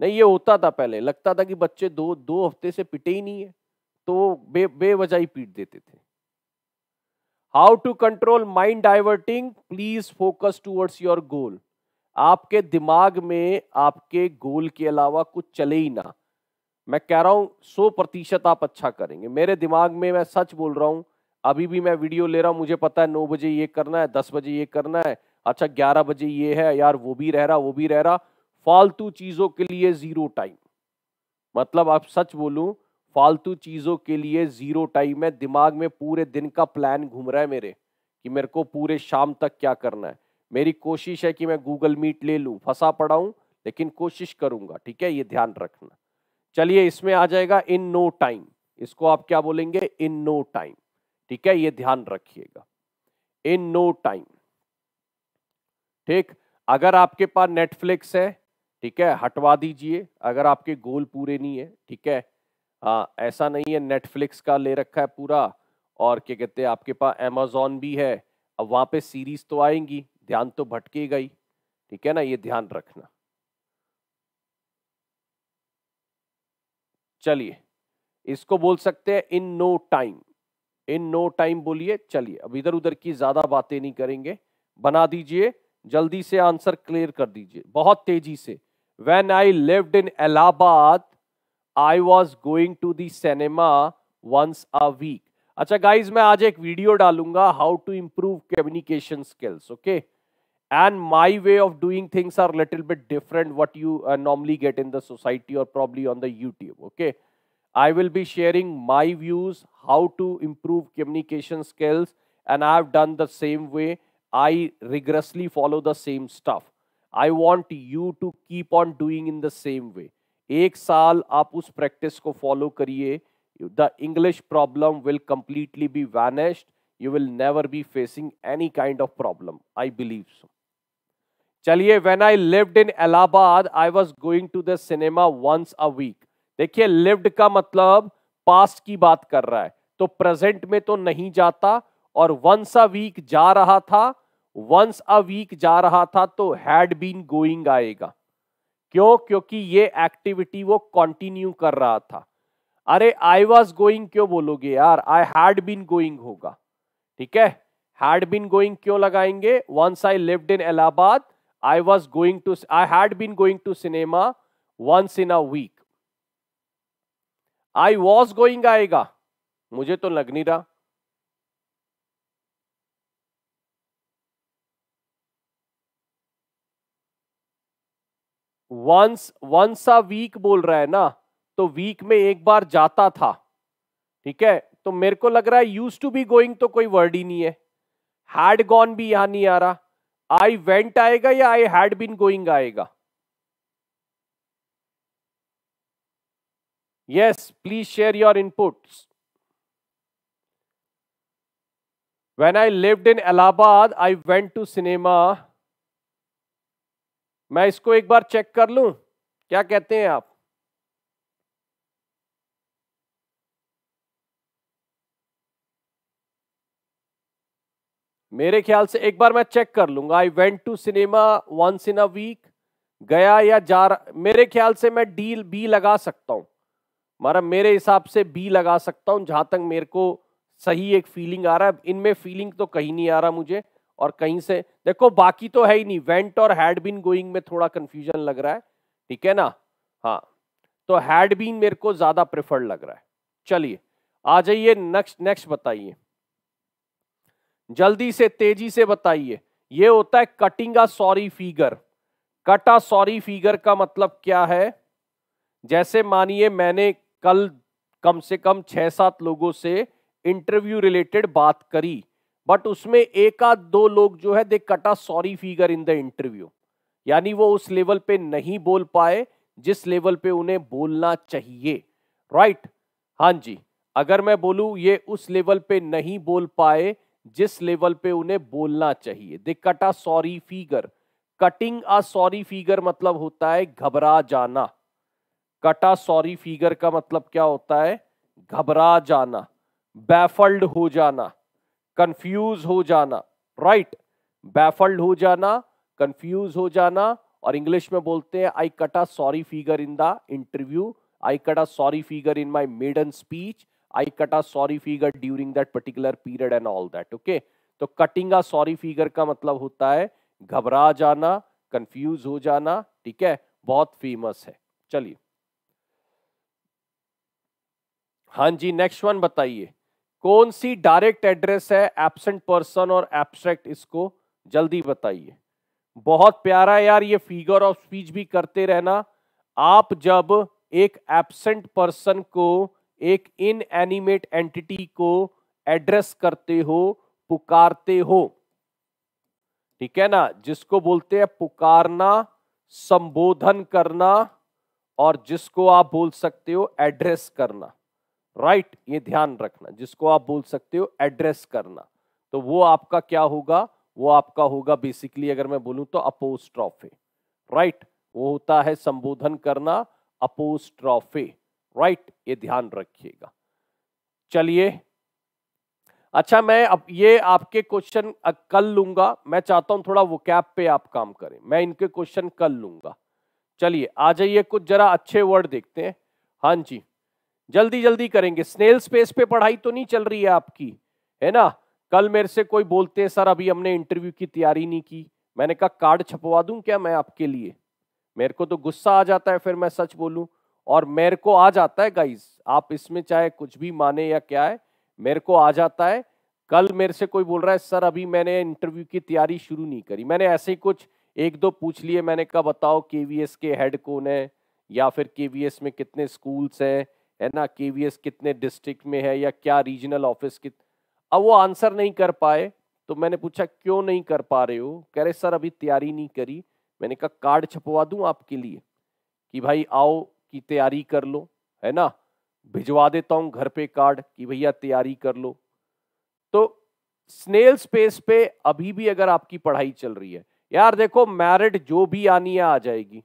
नहीं ये होता था पहले लगता था कि बच्चे दो दो हफ्ते से पिटे ही नहीं है तो बे बेवजह ही पीट देते थे how to control mind diverting please focus towards your goal आपके दिमाग में आपके गोल के अलावा कुछ चले ही ना मैं कह रहा हूँ सौ प्रतिशत आप अच्छा करेंगे मेरे दिमाग में मैं सच बोल रहा हूँ अभी भी मैं वीडियो ले रहा हूँ मुझे पता है नौ बजे ये करना है दस बजे ये करना है अच्छा ग्यारह बजे ये है यार वो भी रह रहा वो भी रह रहा फालतू चीज़ों के लिए ज़ीरो टाइम मतलब आप सच बोलूँ फालतू चीज़ों के लिए ज़ीरो टाइम है दिमाग में पूरे दिन का प्लान घूम रहा है मेरे कि मेरे को पूरे शाम तक क्या करना है मेरी कोशिश है कि मैं गूगल मीट ले लूँ फंसा पड़ा हूँ लेकिन कोशिश करूँगा ठीक है ये ध्यान रखना चलिए इसमें आ जाएगा इन नो टाइम इसको आप क्या बोलेंगे इन नो टाइम ठीक है ये ध्यान रखिएगा इन नो टाइम ठीक अगर आपके पास नेटफ्लिक्स है ठीक है हटवा दीजिए अगर आपके गोल पूरे नहीं है ठीक है हाँ ऐसा नहीं है नेटफ्लिक्स का ले रखा है पूरा और क्या कहते हैं आपके पास अमेजोन भी है अब वहां पे सीरीज तो आएंगी ध्यान तो भटकेगा ही ठीक है ना ये ध्यान रखना चलिए इसको बोल सकते हैं in no time in no time बोलिए चलिए अब इधर उधर की ज्यादा बातें नहीं करेंगे बना दीजिए जल्दी से आंसर क्लियर कर दीजिए बहुत तेजी से when I lived in Allahabad I was going to cinema once a week अच्छा गाइज मैं आज एक वीडियो डालूंगा how to improve communication skills okay and my way of doing things are a little bit different what you uh, normally get in the society or probably on the youtube okay i will be sharing my views how to improve communication skills and i have done the same way i rigorously follow the same stuff i want you to keep on doing in the same way एक साल आप उस practice को follow करिए the English problem will you will never be facing any kind of problem i believe so चलिए when I lived in Allahabad I was going to the cinema once a week देखिए lived का मतलब past की बात कर रहा है तो प्रेजेंट में तो नहीं जाता और वंस अ वीक जा रहा था वंस अ वीक जा रहा था तो हैड बीन गोइंग आएगा क्यों क्योंकि ये एक्टिविटी वो कंटिन्यू कर रहा था अरे आई वॉज गोइंग क्यों बोलोगे यार आई हैड बीन गोइंग होगा ठीक है हैड बीन गोइंग क्यों लगाएंगे once I lived in Allahabad I was going to, I had been going to cinema once in a week. I was going आएगा मुझे तो लग नहीं रहा वंस वंस आ वीक बोल रहा है ना तो वीक में एक बार जाता था ठीक है तो मेरे को लग रहा है यूज टू बी गोइंग तो कोई वर्ड ही नहीं है हैड गॉन भी यहां नहीं आ रहा आई वेंट आएगा या आई हैड बीन गोइंग आएगा yes please share your inputs when i lived in allahabad i went to cinema मैं इसको एक बार चेक कर लूं क्या कहते हैं आप मेरे ख्याल से एक बार मैं चेक कर लूंगा I went to cinema once in a week गया या जा रहा मेरे ख्याल से मैं डील बी लगा सकता हूँ मारा मेरे हिसाब से बी लगा सकता हूँ जहाँ तक मेरे को सही एक फीलिंग आ रहा है इनमें फीलिंग तो कहीं नहीं आ रहा मुझे और कहीं से देखो बाकी तो है ही नहीं वेंट और हैड बीन गोइंग में थोड़ा कन्फ्यूजन लग रहा है ठीक है ना हाँ तो हैड बीन मेरे को ज़्यादा प्रेफर्ड लग रहा है चलिए आ जाइए नेक्स्ट नेक्स्ट बताइए जल्दी से तेजी से बताइए ये होता है cutting a sorry figure cut a sorry figure का मतलब क्या है जैसे मानिए मैंने कल कम से कम छह सात लोगों से इंटरव्यू रिलेटेड बात करी बट उसमें एक आध दो लोग जो है they cut a sorry figure in the interview यानी वो उस लेवल पे नहीं बोल पाए जिस लेवल पे उन्हें बोलना चाहिए राइट right? हां जी अगर मैं बोलू ये उस लेवल पे नहीं बोल पाए जिस लेवल पे उन्हें बोलना चाहिए they cut a sorry figure cutting a sorry figure मतलब होता है घबरा जाना कट अ सॉरी फिगर का मतलब क्या होता है घबरा जाना बैफल्ड हो जाना कंफ्यूज हो जाना राइट right? बैफल्ड हो जाना कंफ्यूज हो जाना और इंग्लिश में बोलते हैं I cut a sorry figure in the interview I cut a sorry figure in my maiden speech I cut a sorry figure during that particular period and all that. Okay. तो cutting a sorry figure का मतलब होता है घबरा जाना confuse हो जाना ठीक है बहुत फेमस है चलिए हाँ जी नेक्स्ट वन बताइए कौन सी डायरेक्ट एड्रेस है एबसेंट पर्सन और एब्सट्रैक्ट इसको जल्दी बताइए बहुत प्यारा यार ये फिगर ऑफ स्पीच भी करते रहना आप जब एक एबसेंट पर्सन को एक इन एनिमेट एंटिटी को एड्रेस करते हो पुकारते हो ठीक है ना जिसको बोलते हैं पुकारना संबोधन करना और जिसको आप बोल सकते हो एड्रेस करना राइट right, ये ध्यान रखना जिसको आप बोल सकते हो एड्रेस करना तो वो आपका क्या होगा वो आपका होगा बेसिकली अगर मैं बोलूं तो अपोस्ट्रॉफे राइट right? वो होता है संबोधन करना अपोस्ट्रॉफे राइट ये ध्यान रखिएगा चलिए अच्छा मैं अब ये आपके क्वेश्चन कल लूंगा मैं चाहता हूं थोड़ा कैप पे आप काम करें मैं इनके क्वेश्चन कल लूंगा चलिए आ जाइए कुछ जरा अच्छे वर्ड देखते हैं हाँ जी जल्दी जल्दी करेंगे स्नेल स्पेस पे पढ़ाई तो नहीं चल रही है आपकी है ना कल मेरे से कोई बोलते हैं सर अभी हमने इंटरव्यू की तैयारी नहीं की मैंने कहा कार्ड छपवा दूं क्या मैं आपके लिए मेरे को तो गुस्सा आ जाता है फिर मैं सच बोलूं और मेरे को आ जाता है गाइस आप इसमें चाहे कुछ भी माने या क्या है मेरे को आ जाता है कल मेरे से कोई बोल रहा है सर अभी मैंने इंटरव्यू की तैयारी शुरू नहीं करी मैंने ऐसे ही कुछ एक दो पूछ लिए मैंने कहा बताओ के के हेड कौन है या फिर के में कितने स्कूल्स हैं है ना के कितने डिस्ट्रिक्ट में है या क्या रीजनल ऑफिस कित अब वो आंसर नहीं कर पाए तो मैंने पूछा क्यों नहीं कर पा रहे हो कह रहे सर अभी तैयारी नहीं करी मैंने कहा कार्ड छपवा दूं आपके लिए कि भाई आओ की तैयारी कर लो है ना भिजवा देता हूं घर पे कार्ड कि भैया तैयारी कर लो तो स्नेल स्पेस पे अभी भी अगर आपकी पढ़ाई चल रही है यार देखो मैरिट जो भी आनी है आ जाएगी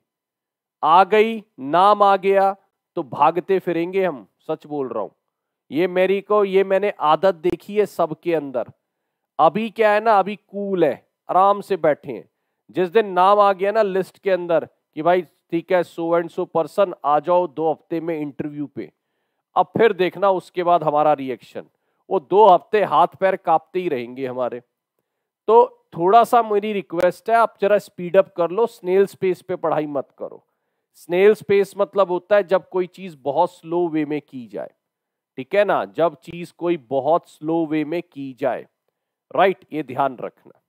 आ गई नाम आ गया तो भागते फिरेंगे हम सच बोल रहा हूं ये मेरी को ये मैंने आदत देखी है सबके अंदर अभी क्या है ना अभी कूल है आराम से बैठे हैं जिस दिन नाम आ गया ना लिस्ट के अंदर कि भाई ठीक है सो एंड सो पर्सन आ जाओ दो हफ्ते में इंटरव्यू पे अब फिर देखना उसके बाद हमारा रिएक्शन वो दो हफ्ते हाथ पैर कांपते ही रहेंगे हमारे तो थोड़ा सा मेरी रिक्वेस्ट है आप जरा स्पीड अप कर लो स्नेल स्पेस पे पढ़ाई मत करो स्नेल स्पेस मतलब होता है जब कोई चीज बहुत स्लो वे में की जाए ठीक है ना जब चीज कोई बहुत स्लो वे में की जाए राइट ये ध्यान रखना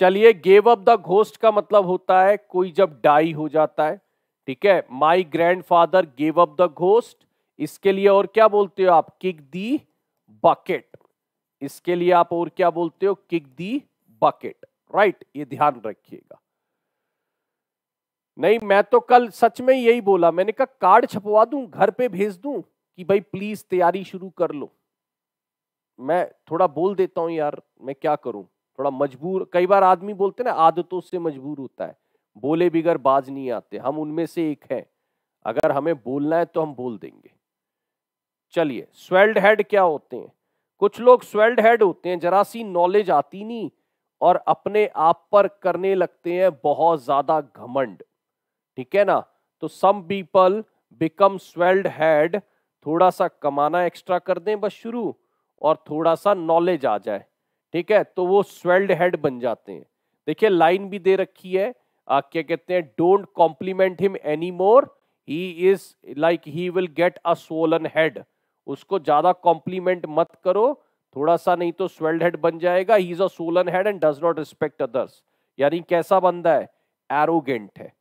चलिए गेव अप द घोस्ट का मतलब होता है कोई जब डाई हो जाता है ठीक है my grandfather gave up the ghost इसके लिए और क्या बोलते हो आप किक दी बकेट इसके लिए आप और क्या बोलते हो किक दी बकेट राइट ये ध्यान रखिएगा नहीं मैं तो कल सच में यही बोला मैंने कहा कार्ड छपवा दूं घर पे भेज दूं कि भाई प्लीज तैयारी शुरू कर लो मैं थोड़ा बोल देता हूं यार मैं क्या करूं थोड़ा मजबूर कई बार आदमी बोलते ना आदतों से मजबूर होता है बोले बिगर बाज नहीं आते हम उनमें से एक हैं अगर हमें बोलना है तो हम बोल देंगे चलिए स्वेल्ड हेड क्या होते हैं कुछ लोग स्वेल्ड हेड होते हैं जरा सी नॉलेज आती नहीं और अपने आप पर करने लगते हैं बहुत ज्यादा घमंड ठीक है ना तो some people become swelled head थोड़ा सा कमाना एक्स्ट्रा कर दें बस शुरू और थोड़ा सा नॉलेज आ जाए ठीक है तो वो स्वेल्ड हेड बन जाते हैं देखिए लाइन भी दे रखी है आ, क्या कहते हैं don't compliment him any more he is like he will get a swollen head उसको ज्यादा कॉम्प्लीमेंट मत करो थोड़ा सा नहीं तो स्वेल्ड हेड बन जाएगा he is a swollen head and does not respect others यानी कैसा बंदा है एरोगेंट है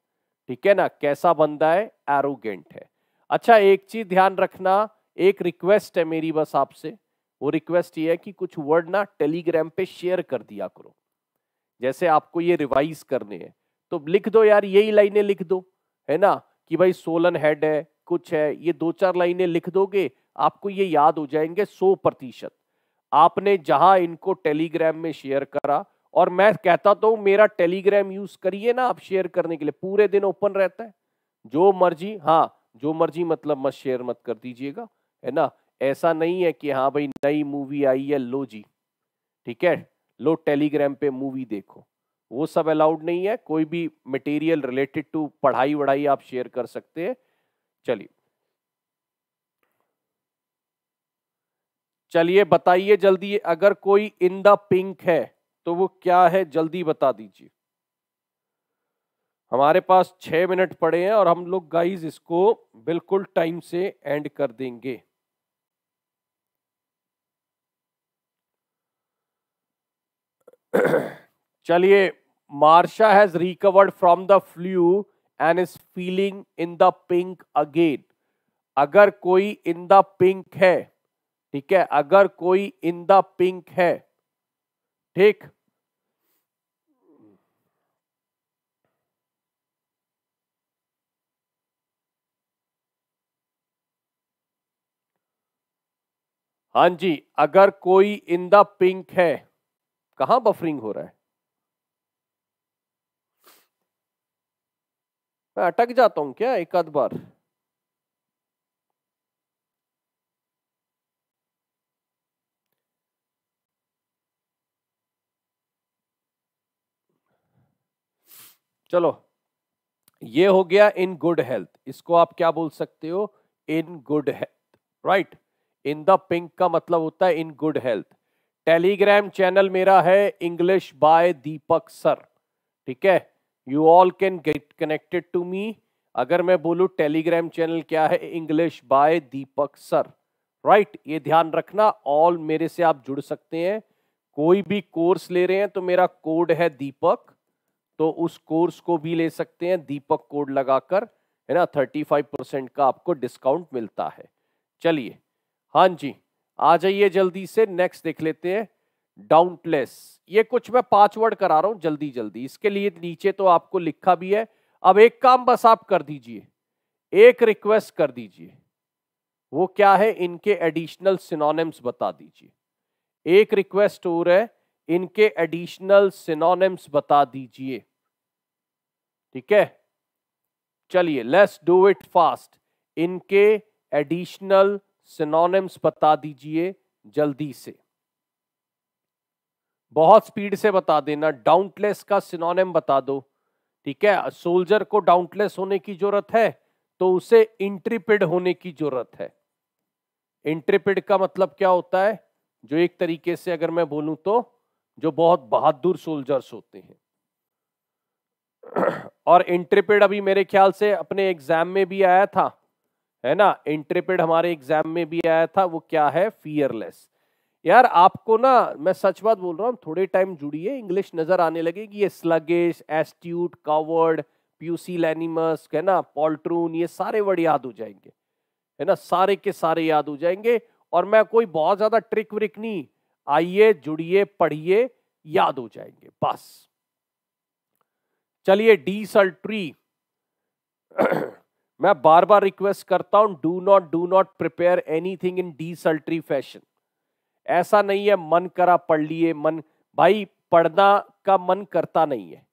ठीक है ना कैसा बंदा है एरोगेंट है अच्छा एक चीज ध्यान रखना एक रिक्वेस्ट है मेरी बस आपसे वो रिक्वेस्ट ये है कि कुछ वर्ड ना टेलीग्राम पे शेयर कर दिया करो जैसे आपको ये रिवाइज करने हैं तो लिख दो यार यही लाइनें लिख दो है ना कि भाई सोलन हेड है कुछ है ये दो चार लाइनें लिख दोगे आपको ये याद हो जाएंगे सौ प्रतिशत आपने जहां इनको टेलीग्राम में शेयर करा और मैं कहता तो मेरा टेलीग्राम यूज करिए ना आप शेयर करने के लिए पूरे दिन ओपन रहता है जो मर्जी हाँ जो मर्जी मतलब मत शेयर मत कर दीजिएगा है ना ऐसा नहीं है कि हाँ भाई नई मूवी आई है लो जी ठीक है लो टेलीग्राम पे मूवी देखो वो सब अलाउड नहीं है कोई भी मटेरियल रिलेटेड टू पढ़ाई वढ़ाई आप शेयर कर सकते हैं चलिए चलिए बताइए जल्दी अगर कोई इन द पिंक है तो वो क्या है जल्दी बता दीजिए हमारे पास छह मिनट पड़े हैं और हम लोग गाइज इसको बिल्कुल टाइम से एंड कर देंगे चलिए Marsha has recovered from the flu and is feeling in the pink again अगर कोई इन द पिंक है ठीक है अगर कोई इन द पिंक है ठीक हाँ जी अगर कोई इन द पिंक है कहां बफरिंग हो रहा है मैं अटक जाता हूं क्या एक आध बार चलो ये हो गया इन गुड हेल्थ इसको आप क्या बोल सकते हो in good health right in the pink का मतलब होता है in good health Telegram channel मेरा है इंग्लिश बाय दीपक सर ठीक है you all can get connected to me अगर मैं बोलूँ टेलीग्राम चैनल क्या है English by Deepak sir right ये ध्यान रखना ऑल मेरे से आप जुड़ सकते हैं कोई भी कोर्स ले रहे हैं तो मेरा कोड है दीपक तो उस कोर्स को भी ले सकते हैं दीपक कोड लगाकर है ना थर्टी फाइव परसेंट का आपको डिस्काउंट मिलता है चलिए हाँ जी आ जाइए जल्दी से नेक्स्ट देख लेते हैं डाउंटलेस ये कुछ मैं पांच वर्ड करा रहा हूं जल्दी जल्दी इसके लिए नीचे तो आपको लिखा भी है अब एक काम बस आप कर दीजिए एक रिक्वेस्ट कर दीजिए वो क्या है इनके एडिशनल सिनोनिम्स बता दीजिए एक रिक्वेस्ट और है इनके एडिशनल सिनोनिम्स बता दीजिए ठीक है चलिए लेट्स डू इट फास्ट इनके एडिशनल सिनोनिम्स बता दीजिए जल्दी से बहुत स्पीड से बता देना डाउंटलेस का सिनोनिम बता दो ठीक है सोल्जर को डाउंटलेस होने की जरूरत है तो उसे इंट्रिपिड होने की जरूरत है इंट्रिपिड का मतलब क्या होता है जो एक तरीके से अगर मैं बोलूं तो जो बहुत बहादुर सोल्जर्स होते हैं और इंट्रिपिड अभी मेरे ख्याल से अपने एग्जाम में भी आया था है ना इंट्रिपिड हमारे एग्जाम में भी आया था वो क्या है फियरलेस यार आपको ना मैं सच बात बोल रहा हूँ थोड़े टाइम जुड़िए इंग्लिश नजर आने लगेगी ये स्लगेश एस्ट्यूट कावर्ड प्यूसी लैनिमस है ना पोल्ट्रून ये सारे वर्ड याद हो जाएंगे है ना सारे के सारे याद हो जाएंगे और मैं कोई बहुत ज्यादा ट्रिक व्रिक नहीं आइए जुड़िए पढ़िए याद हो जाएंगे बस चलिए डी सल्ट्री मैं बार बार रिक्वेस्ट करता हूं do not do not prepare anything in desultory fashion ऐसा नहीं है मन करा पढ़ लिए मन भाई पढ़ना का मन करता नहीं है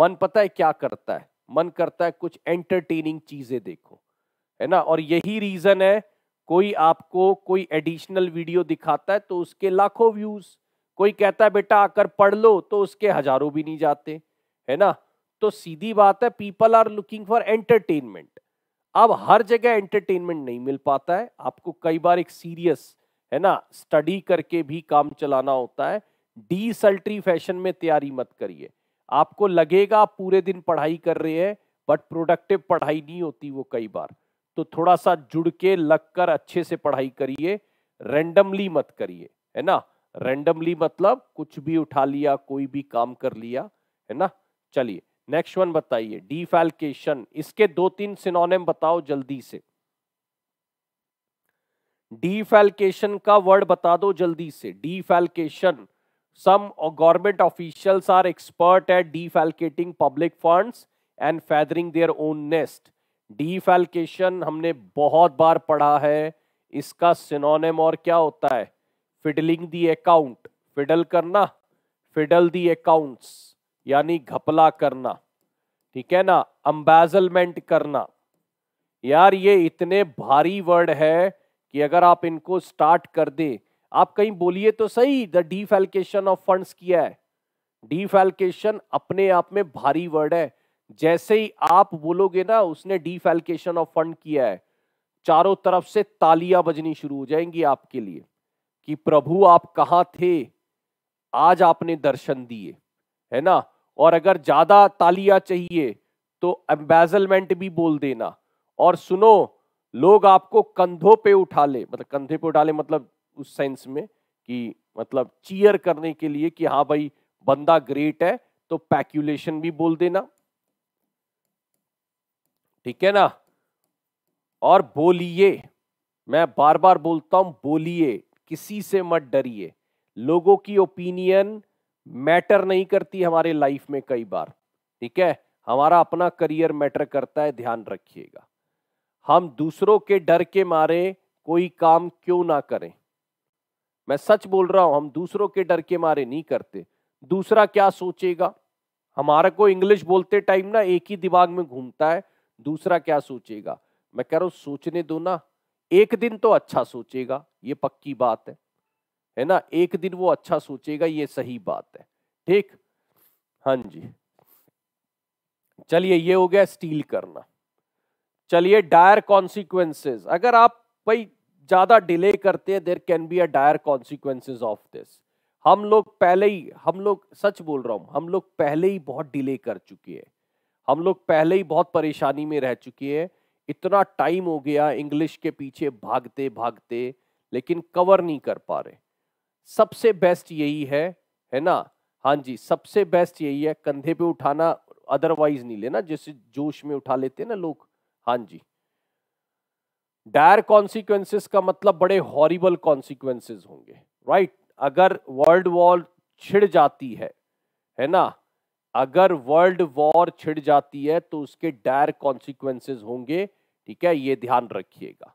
मन पता है क्या करता है मन करता है कुछ एंटरटेनिंग चीजें देखो है ना और यही रीजन है कोई आपको कोई एडिशनल वीडियो दिखाता है तो उसके लाखों व्यूज कोई कहता है बेटा आकर पढ़ लो तो उसके हजारों भी नहीं जाते है ना तो सीधी बात है people are looking for entertainment अब हर जगह एंटरटेनमेंट नहीं मिल पाता है आपको कई बार एक सीरियस है ना स्टडी करके भी काम चलाना होता है डी सल्ट्री फैशन में तैयारी मत करिए आपको लगेगा आप पूरे दिन पढ़ाई कर रहे हैं बट प्रोडक्टिव पढ़ाई नहीं होती वो कई बार तो थोड़ा सा जुड़ के लग कर अच्छे से पढ़ाई करिए रेंडमली मत करिए है ना रेंडमली मतलब कुछ भी उठा लिया कोई भी काम कर लिया है ना चलिए नेक्स्ट वन बताइए डिफेल्केशन इसके दो तीन सिनोनिम बताओ जल्दी से डिफेल्केशन का वर्ड बता दो जल्दी से defalcation some government officials are expert at defalcating public funds and feathering their own nest defalcation हमने बहुत बार पढ़ा है इसका सिनोनिम और क्या होता है फिडलिंग दी अकाउंट फिडल करना फिडल दी अकाउंट्स यानी घपला करना ठीक है ना अम्बेजलमेंट करना यार ये इतने भारी वर्ड है कि अगर आप इनको स्टार्ट कर दे आप कहीं बोलिए तो सही द डीफेलकेशन ऑफ फंड्स किया है डीफेलकेशन अपने आप में भारी वर्ड है जैसे ही आप बोलोगे ना उसने डीफेलकेशन ऑफ फंड किया है चारों तरफ से तालियां बजनी शुरू हो जाएंगी आपके लिए कि प्रभु आप कहाँ थे आज आपने दर्शन दिए है ना और अगर ज्यादा तालियां चाहिए तो एम्बेजलमेंट भी बोल देना और सुनो लोग आपको कंधों पे उठा ले मतलब कंधे पे उठा ले मतलब उस सेंस में कि मतलब चीयर करने के लिए कि हाँ भाई बंदा ग्रेट है तो पैक्यूलेशन भी बोल देना ठीक है ना और बोलिए मैं बार बार बोलता हूं बोलिए किसी से मत डरिए लोगों की ओपिनियन मैटर नहीं करती हमारे लाइफ में कई बार ठीक है हमारा अपना करियर मैटर करता है ध्यान रखिएगा हम दूसरों के डर के मारे कोई काम क्यों ना करें मैं सच बोल रहा हूं हम दूसरों के डर के मारे नहीं करते दूसरा क्या सोचेगा हमारा को इंग्लिश बोलते टाइम ना एक ही दिमाग में घूमता है दूसरा क्या सोचेगा मैं कह रहा हूं सोचने दो ना एक दिन तो अच्छा सोचेगा ये पक्की बात है है ना एक दिन वो अच्छा सोचेगा ये सही बात है ठीक हाँ जी चलिए ये हो गया स्टील करना चलिए डायर कॉन्सिक्वेंसेज अगर आप भाई ज्यादा डिले करते हैं there can be a dire consequences of this हम लोग पहले ही हम लोग सच बोल रहा हूं हम लोग पहले ही बहुत डिले कर चुके हैं हम लोग पहले ही बहुत परेशानी में रह चुके हैं इतना टाइम हो गया इंग्लिश के पीछे भागते भागते लेकिन कवर नहीं कर पा रहे सबसे बेस्ट यही है है ना हाँ जी सबसे बेस्ट यही है कंधे पे उठाना अदरवाइज नहीं लेना जैसे जोश में उठा लेते हैं ना लोग हाँ जी डायर कॉन्सिक्वेंसेस का मतलब बड़े हॉरिबल कॉन्सिक्वेंसेज होंगे राइट अगर वर्ल्ड वॉर छिड़ जाती है है ना अगर वर्ल्ड वॉर छिड़ जाती है तो उसके डायर कॉन्सिक्वेंसेज होंगे ठीक है ये ध्यान रखिएगा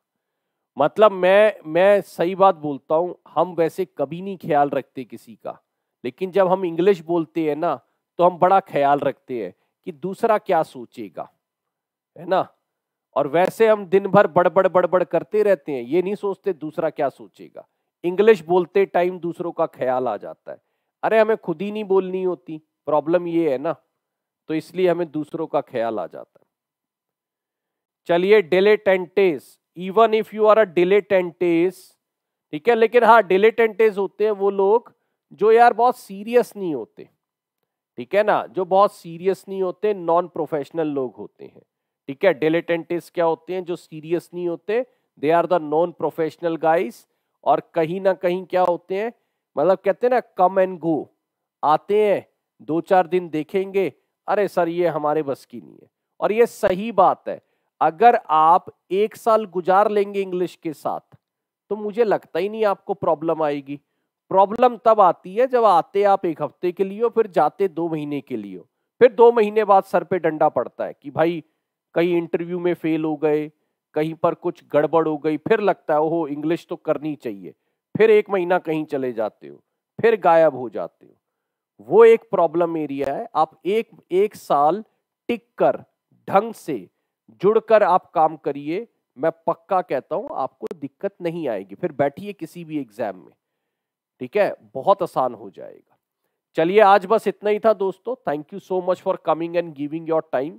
मतलब मैं मैं सही बात बोलता हूँ हम वैसे कभी नहीं ख्याल रखते किसी का लेकिन जब हम इंग्लिश बोलते हैं ना तो हम बड़ा ख्याल रखते हैं कि दूसरा क्या सोचेगा है ना और वैसे हम दिन भर बड़बड़ बड़बड़ करते रहते हैं ये नहीं सोचते दूसरा क्या सोचेगा इंग्लिश बोलते टाइम दूसरों का ख्याल आ जाता है अरे हमें खुद ही नहीं बोलनी होती प्रॉब्लम ये है ना तो इसलिए हमें दूसरों का ख्याल आ जाता है चलिए dilettantes even if you are a dilettantes ठीक है लेकिन हाँ डिलेटेंटेज होते हैं वो लोग जो यार बहुत सीरियस नहीं होते ठीक है ना जो बहुत सीरियस नहीं होते नॉन प्रोफेशनल लोग होते हैं ठीक है डिलेटेंटेस क्या होते हैं जो सीरियस नहीं होते they are the non professional guys और कहीं ना कहीं क्या होते हैं मतलब कहते हैं ना कम एंड गो आते हैं दो चार दिन देखेंगे अरे सर ये हमारे बस की नहीं है और ये सही बात है अगर आप एक साल गुजार लेंगे इंग्लिश के साथ तो मुझे लगता ही नहीं आपको प्रॉब्लम आएगी प्रॉब्लम तब आती है जब आते आप एक हफ्ते के लिए हो फिर जाते दो महीने के लिए हो फिर दो महीने बाद सर पे डंडा पड़ता है कि भाई कहीं इंटरव्यू में फेल हो गए कहीं पर कुछ गड़बड़ हो गई फिर लगता है ओहो इंग्लिश तो करनी चाहिए फिर एक महीना कहीं चले जाते हो फिर गायब हो जाते हो वो एक प्रॉब्लम एरिया है आप एक एक साल टिक कर ढंग से जुड़कर आप काम करिए मैं पक्का कहता हूं आपको दिक्कत नहीं आएगी फिर बैठिए किसी भी एग्जाम में ठीक है बहुत आसान हो जाएगा चलिए आज बस इतना ही था दोस्तों thank you so much for coming and giving your time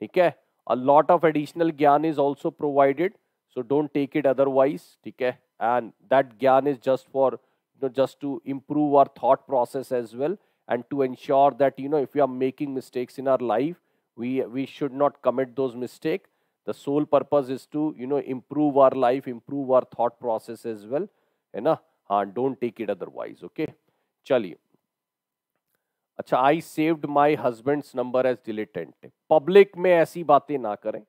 ठीक है a lot of additional gyan is also provided so don't take it otherwise ठीक है and that gyan is just for you know just to improve our thought process as well and to ensure that you know if you are making mistakes in our life we we should not commit those mistake the sole purpose is to you know improve our life improve our thought process as well hai na हाँ don't take it otherwise okay chaliye अच्छा I saved my husband's number as dilettante public में ऐसी बातें ना करें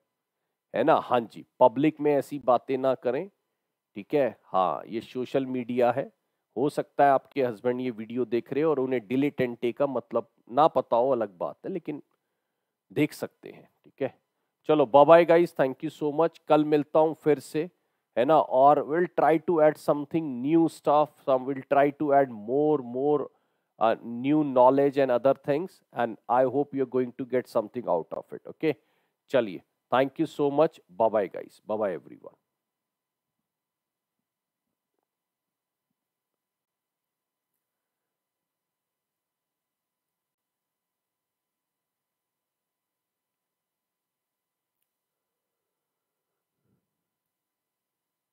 है ना हाँ जी पब्लिक में ऐसी बातें ना करें ठीक है हाँ ये सोशल मीडिया है हो सकता है आपके हस्बैंड ये वीडियो देख रहे हो और उन्हें डिलेटेंटे का मतलब ना पता हो अलग बात है लेकिन देख सकते हैं ठीक है चलो bye guys thank you so much कल मिलता हूँ फिर से है ना और will try to add something new stuff some will try to add more more new knowledge and other things and I hope you are going to get something out of it okay चलिए thank you so much bye guys bye everyone